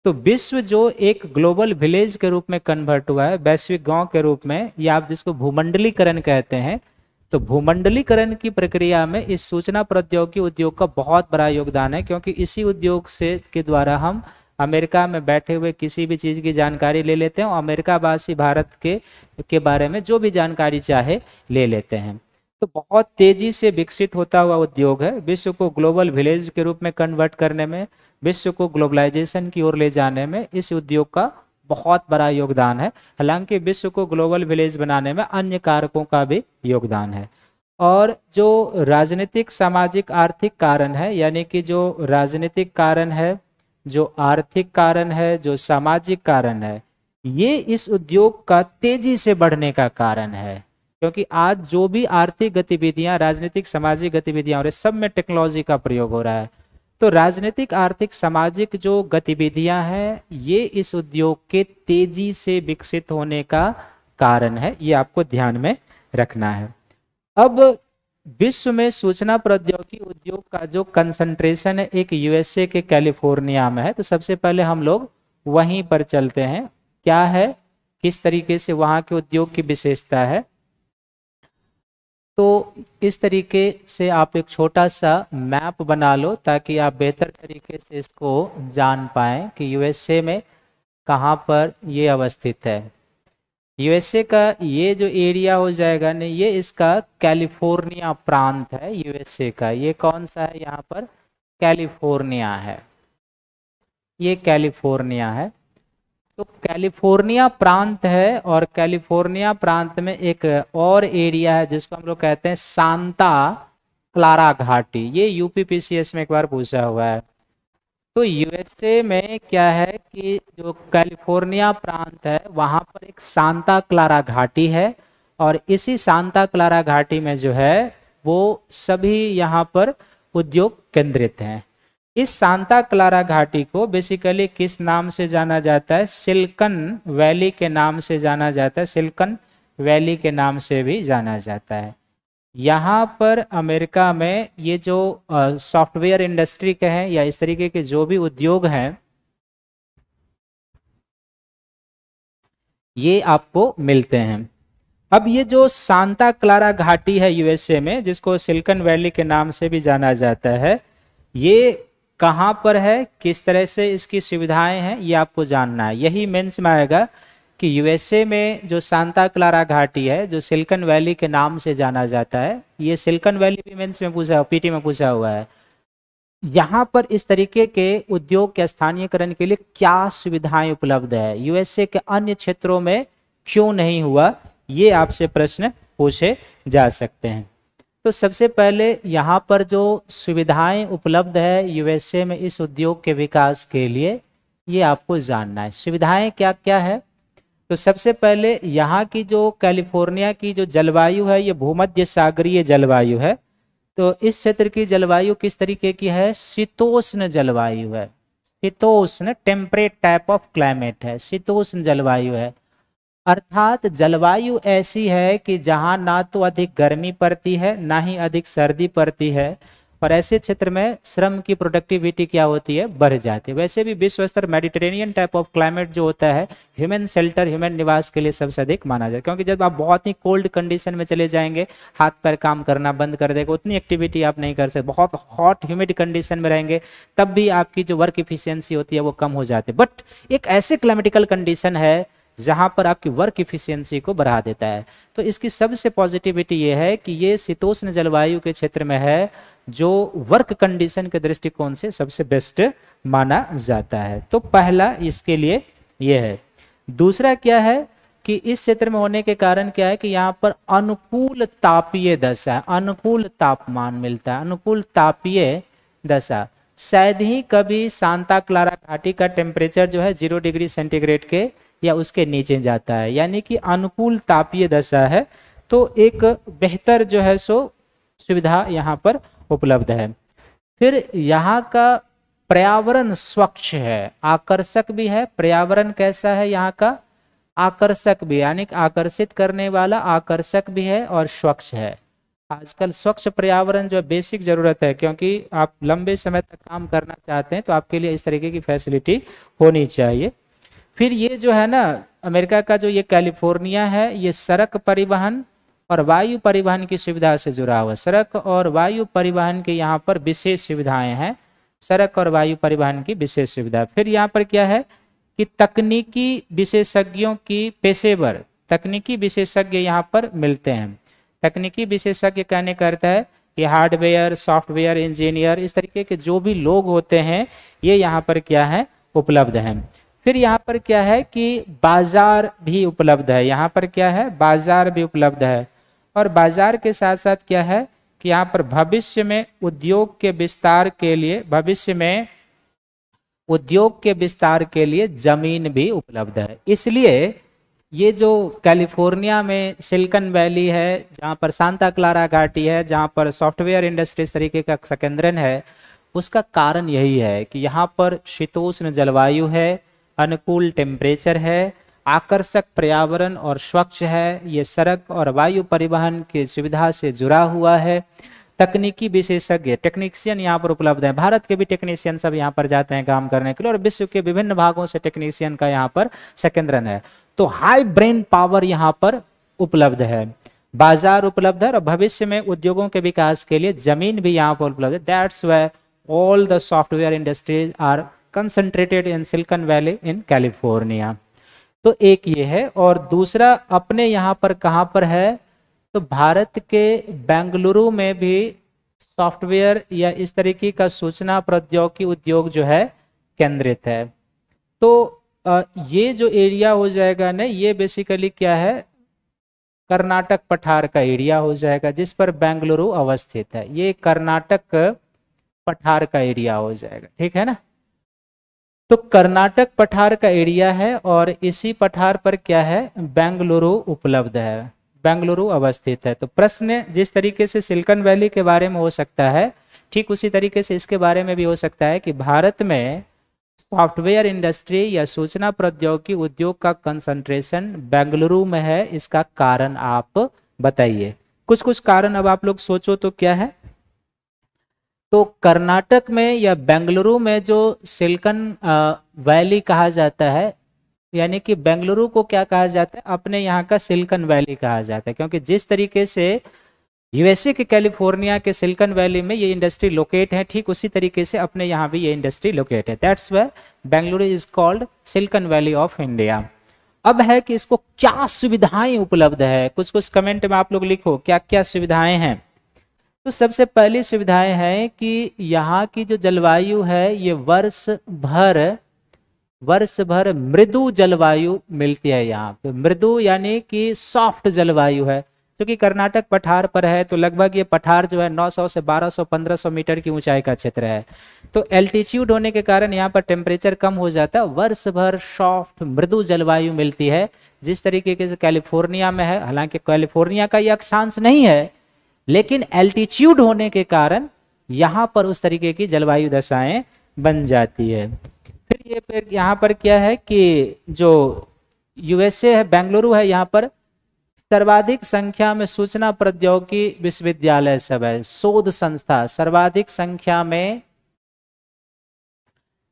तो विश्व जो एक ग्लोबल विलेज के रूप में कन्वर्ट हुआ है वैश्विक गांव के रूप में या आप जिसको भूमंडलीकरण कहते हैं तो भूमंडलीकरण की प्रक्रिया में इस सूचना प्रौद्योगिकी उद्योग का बहुत बड़ा योगदान है क्योंकि इसी उद्योग से के द्वारा हम अमेरिका में बैठे हुए किसी भी चीज़ की जानकारी ले लेते हैं और अमेरिकावासी भारत के के बारे में जो भी जानकारी चाहे ले लेते हैं तो बहुत तेजी से विकसित होता हुआ उद्योग है विश्व को ग्लोबल विलेज के रूप में कन्वर्ट करने में विश्व को ग्लोबलाइजेशन की ओर ले जाने में इस उद्योग का बहुत बड़ा योगदान है हालांकि विश्व को ग्लोबल विलेज बनाने में अन्य कारकों का भी योगदान है और जो राजनीतिक सामाजिक आर्थिक कारण है यानी कि जो राजनीतिक कारण है जो आर्थिक कारण है जो सामाजिक कारण है ये इस उद्योग का तेजी से बढ़ने का कारण है क्योंकि आज जो भी आर्थिक गतिविधियां राजनीतिक सामाजिक गतिविधियां हो रही सब में टेक्नोलॉजी का प्रयोग हो रहा है तो राजनीतिक आर्थिक सामाजिक जो गतिविधियां हैं ये इस उद्योग के तेजी से विकसित होने का कारण है ये आपको ध्यान में रखना है अब विश्व में सूचना प्रौद्योगिकी उद्योग का जो कंसंट्रेशन है एक यूएसए के कैलिफोर्निया में है तो सबसे पहले हम लोग वहीं पर चलते हैं क्या है किस तरीके से वहाँ के उद्योग की विशेषता है तो इस तरीके से आप एक छोटा सा मैप बना लो ताकि आप बेहतर तरीके से इसको जान पाए कि यूएसए में कहाँ पर ये अवस्थित है यूएसए का ये जो एरिया हो जाएगा ना ये इसका कैलिफोर्निया प्रांत है यूएसए का ये कौन सा है यहाँ पर कैलिफोर्निया है ये कैलिफोर्निया है तो कैलिफोर्निया प्रांत है और कैलिफोर्निया प्रांत में एक और एरिया है जिसको हम लोग कहते हैं सांता क्लारा घाटी ये यूपीपीसीएस में एक बार पूछा हुआ है तो यूएसए में क्या है कि जो कैलिफोर्निया प्रांत है वहाँ पर एक सांता क्लारा घाटी है और इसी सांता क्लारा घाटी में जो है वो सभी यहाँ पर उद्योग केंद्रित हैं इस सांता क्लारा घाटी को बेसिकली किस नाम से जाना जाता है सिल्कन वैली के नाम से जाना जाता है सिल्कन वैली के नाम से भी जाना जाता है यहाँ पर अमेरिका में ये जो सॉफ्टवेयर इंडस्ट्री के हैं या इस तरीके के जो भी उद्योग हैं ये आपको मिलते हैं अब ये जो सांता क्लारा घाटी है यूएसए में जिसको सिल्कन वैली के नाम से भी जाना जाता है ये कहाँ पर है किस तरह से इसकी सुविधाएं हैं ये आपको जानना है यही मेंस में आएगा कि यूएसए में जो सांता क्लारा घाटी है जो सिल्कन वैली के नाम से जाना जाता है ये सिल्कन वैली भी मेंस में पूछा पीटी में पूछा हुआ है यहाँ पर इस तरीके के उद्योग के स्थानीयकरण के लिए क्या सुविधाएं उपलब्ध है यूएसए के अन्य क्षेत्रों में क्यों नहीं हुआ ये आपसे प्रश्न पूछे जा सकते हैं तो सबसे पहले यहाँ पर जो सुविधाएं उपलब्ध है यूएसए में इस उद्योग के विकास के लिए ये आपको जानना है सुविधाएं क्या क्या है तो सबसे पहले यहाँ की जो कैलिफोर्निया की जो जलवायु है ये भूमध्य सागरीय जलवायु है तो इस क्षेत्र की जलवायु किस तरीके की है शीतोष्ण जलवायु है शीतोष्ण टेम्परेट टाइप ऑफ क्लाइमेट है शीतोष्ण जलवायु है अर्थात जलवायु ऐसी है कि जहाँ ना तो अधिक गर्मी पड़ती है ना ही अधिक सर्दी पड़ती है और ऐसे क्षेत्र में श्रम की प्रोडक्टिविटी क्या होती है बढ़ जाती है वैसे भी विश्व स्तर मेडिटेरेनियन टाइप ऑफ क्लाइमेट जो होता है ह्यूमन शेल्टर ह्यूमन निवास के लिए सबसे अधिक माना जाए क्योंकि जब आप बहुत ही कोल्ड कंडीशन में चले जाएंगे हाथ पैर काम करना बंद कर देगा उतनी एक्टिविटी आप नहीं कर सकते बहुत हॉट ह्यूमिड कंडीशन में रहेंगे तब भी आपकी जो वर्क इफिशियंसी होती है वो कम हो जाती है बट एक ऐसे क्लाइमेटिकल कंडीशन है जहां पर आपकी वर्क इफिशियंसी को बढ़ा देता है तो इसकी सबसे पॉजिटिविटी ये है कि ये शीतोष्ण जलवायु के क्षेत्र में है जो वर्क कंडीशन के दृष्टिकोण से सबसे बेस्ट माना जाता है तो पहला इसके लिए यह है दूसरा क्या है कि इस क्षेत्र में होने के कारण क्या है कि यहाँ पर अनुकूल तापीय दशा अनुकूल तापमान मिलता है अनुकूल तापीय दशा शायद ही कभी सांता क्लारा घाटी का टेम्परेचर जो है जीरो डिग्री सेंटीग्रेड के या उसके नीचे जाता है यानी कि अनुकूल तापीय दशा है तो एक बेहतर जो है सो सुविधा यहाँ पर उपलब्ध है फिर यहाँ का पर्यावरण स्वच्छ है आकर्षक भी है पर्यावरण कैसा है यहाँ का आकर्षक भी यानी आकर्षित करने वाला आकर्षक भी है और स्वच्छ है आजकल स्वच्छ पर्यावरण जो बेसिक जरूरत है क्योंकि आप लंबे समय तक काम करना चाहते हैं तो आपके लिए इस तरीके की फैसिलिटी होनी चाहिए फिर ये जो है ना अमेरिका का जो ये कैलिफोर्निया है ये सड़क परिवहन और वायु परिवहन की सुविधा से जुड़ा हुआ सड़क और वायु परिवहन के यहाँ पर विशेष सुविधाएं हैं सड़क और वायु परिवहन की विशेष सुविधा फिर यहाँ पर क्या है कि तकनीकी विशेषज्ञों की पेशेवर तकनीकी विशेषज्ञ यहाँ पर मिलते हैं तकनीकी विशेषज्ञ कहने करता है कि हार्डवेयर सॉफ्टवेयर इंजीनियर इस तरीके के जो भी लोग होते हैं ये यहाँ पर क्या है उपलब्ध हैं फिर यहाँ पर क्या है कि बाजार भी उपलब्ध है यहाँ पर क्या है बाजार भी उपलब्ध है और बाजार के साथ साथ क्या है कि यहाँ पर भविष्य में उद्योग के विस्तार के लिए भविष्य में उद्योग के विस्तार के लिए जमीन भी उपलब्ध है इसलिए ये जो कैलिफोर्निया में सिल्कन वैली है जहाँ पर सांता क्लारा घाटी है जहाँ पर सॉफ्टवेयर इंडस्ट्रीज तरीके का संकेंद्रन है उसका कारण यही है कि यहाँ पर शीतोष्ण जलवायु है अनुकूल टेम्परेचर है आकर्षक पर्यावरण और स्वच्छ है ये सड़क और वायु परिवहन की सुविधा से जुड़ा हुआ है तकनीकी विशेषज्ञ टेक्नीशियन यहाँ पर उपलब्ध है भारत के भी टेक्नीशियन सब यहाँ पर जाते हैं काम करने के लिए और विश्व के विभिन्न भागों से टेक्नीशियन का यहाँ पर सकेंद्रन है तो हाई ब्रेन पावर यहाँ पर उपलब्ध है बाजार उपलब्ध है और भविष्य में उद्योगों के विकास के लिए जमीन भी यहाँ पर उपलब्ध है that's why all the software industries are concentrated in Silicon Valley in California तो एक ये है और दूसरा अपने यहाँ पर कहाँ पर है तो भारत के बेंगलुरु में भी सॉफ्टवेयर या इस तरीके का सूचना प्रौद्योगिकी उद्योग जो है केंद्रित है तो ये जो एरिया हो जाएगा ना ये बेसिकली क्या है कर्नाटक पठार का एरिया हो जाएगा जिस पर बेंगलुरु अवस्थित है ये कर्नाटक पठार का एरिया हो जाएगा ठीक है ना तो कर्नाटक पठार का एरिया है और इसी पठार पर क्या है बेंगलुरु उपलब्ध है बेंगलुरु अवस्थित है तो प्रश्न जिस तरीके से सिल्कन वैली के बारे में हो सकता है ठीक उसी तरीके से इसके बारे में भी हो सकता है कि भारत में सॉफ्टवेयर इंडस्ट्री या सूचना प्रौद्योगिकी उद्योग का कंसंट्रेशन बेंगलुरु में है इसका कारण आप बताइए कुछ कुछ कारण अब आप लोग सोचो तो क्या है तो कर्नाटक में या बेंगलुरु में जो सिल्कन वैली कहा जाता है यानी कि बेंगलुरु को क्या कहा जाता है अपने यहाँ का सिल्कन वैली कहा जाता है क्योंकि जिस तरीके से यूएसए के कैलिफोर्निया के सिल्कन वैली में ये इंडस्ट्री लोकेट है ठीक उसी तरीके से अपने यहाँ भी ये इंडस्ट्री लोकेट है that's why Bengaluru is called Silicon Valley of India अब है कि इसको क्या सुविधाएं उपलब्ध है कुछ कुछ कमेंट में आप लोग लिखो क्या क्या सुविधाएं हैं तो सबसे पहली सुविधाएं हैं कि यहाँ की जो जलवायु है ये वर्ष भर वर्ष भर मृदु जलवायु मिलती है यहाँ पे मृदु यानी कि सॉफ्ट जलवायु है क्योंकि कर्नाटक पठार पर है तो लगभग ये पठार जो है 900 से 1200 1500 मीटर की ऊंचाई का क्षेत्र है तो एल्टीट्यूड होने के कारण यहाँ पर टेम्परेचर कम हो जाता है वर्ष भर सॉफ्ट मृदु जलवायु मिलती है जिस तरीके के कैलिफोर्निया में है हालांकि कैलिफोर्निया का ये अक्षांश नहीं है लेकिन एल्टीट्यूड होने के कारण यहां पर उस तरीके की जलवायु दशाएं बन जाती है फिर ये पर यहाँ पर क्या है कि जो यूएसए है बेंगलुरु है यहाँ पर सर्वाधिक संख्या में सूचना प्रौद्योगिकी विश्वविद्यालय सब है शोध संस्था सर्वाधिक संख्या में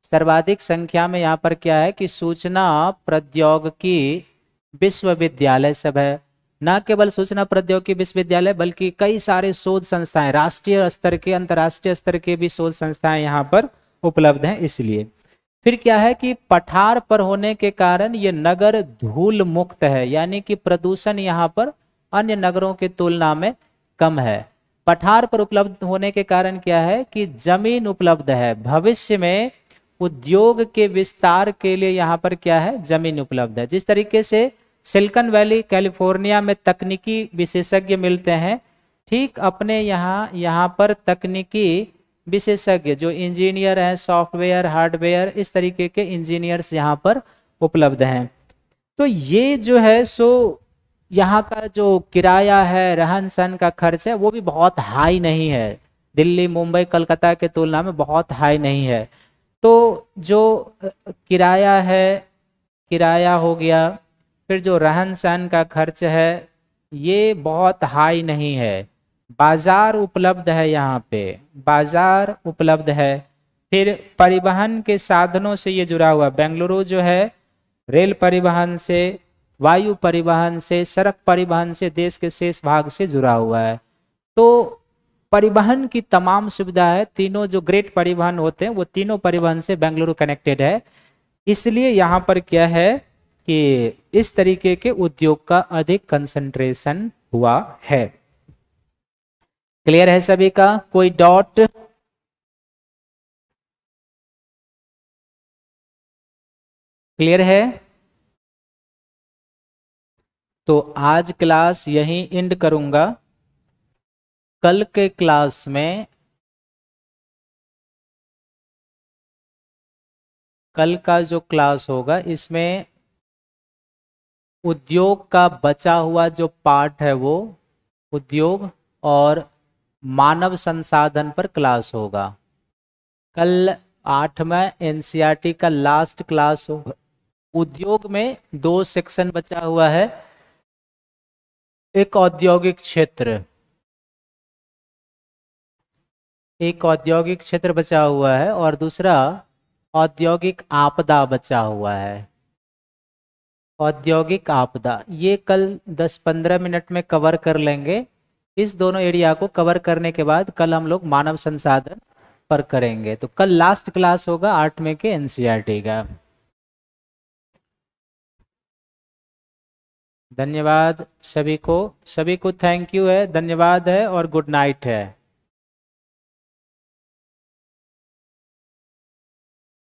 सर्वाधिक संख्या में यहाँ पर क्या है कि सूचना प्रौद्योगिकी विश्वविद्यालय सब है न केवल सूचना प्रौद्योगिकी विश्वविद्यालय बल्कि कई सारे शोध संस्थाएं राष्ट्रीय स्तर के अंतर्राष्ट्रीय स्तर के भी शोध संस्थाएं यहाँ पर उपलब्ध हैं इसलिए फिर क्या है कि पठार पर होने के कारण ये नगर धूल मुक्त है यानी कि प्रदूषण यहाँ पर अन्य नगरों की तुलना में कम है पठार पर उपलब्ध होने के कारण क्या है कि जमीन उपलब्ध है भविष्य में उद्योग के विस्तार के लिए यहाँ पर क्या है जमीन उपलब्ध है जिस तरीके से सिल्कन वैली कैलिफोर्निया में तकनीकी विशेषज्ञ मिलते हैं ठीक अपने यहाँ यहाँ पर तकनीकी विशेषज्ञ जो इंजीनियर हैं सॉफ्टवेयर हार्डवेयर इस तरीके के इंजीनियर्स यहाँ पर उपलब्ध हैं तो ये जो है सो यहाँ का जो किराया है रहन सहन का खर्च है वो भी बहुत हाई नहीं है दिल्ली मुंबई कलकत्ता के तुलना में बहुत हाई नहीं है तो जो किराया है किराया हो गया फिर जो रहन सहन का खर्च है ये बहुत हाई नहीं है बाज़ार उपलब्ध है यहाँ पे बाज़ार उपलब्ध है फिर परिवहन के साधनों से ये जुड़ा हुआ बेंगलुरु जो है रेल परिवहन से वायु परिवहन से सड़क परिवहन से देश के शेष भाग से जुड़ा हुआ है तो परिवहन की तमाम सुविधा है तीनों जो ग्रेट परिवहन होते हैं वो तीनों परिवहन से बेंगलुरु कनेक्टेड है इसलिए यहाँ पर क्या है कि इस तरीके के उद्योग का अधिक कंसंट्रेशन हुआ है क्लियर है सभी का कोई डॉट क्लियर है तो आज क्लास यहीं एंड करूंगा कल के क्लास में कल का जो क्लास होगा इसमें उद्योग का बचा हुआ जो पार्ट है वो उद्योग और मानव संसाधन पर क्लास होगा कल आठ में एनसीईआरटी e का लास्ट क्लास होगा उद्योग में दो सेक्शन बचा हुआ है एक औद्योगिक क्षेत्र एक औद्योगिक क्षेत्र बचा हुआ है और दूसरा औद्योगिक आपदा बचा हुआ है औद्योगिक आपदा ये कल 10-15 मिनट में कवर कर लेंगे इस दोनों एरिया को कवर करने के बाद कल हम लोग मानव संसाधन पर करेंगे तो कल लास्ट क्लास होगा आठवें के एनसीईआरटी e का धन्यवाद सभी को सभी को थैंक यू है धन्यवाद है और गुड नाइट है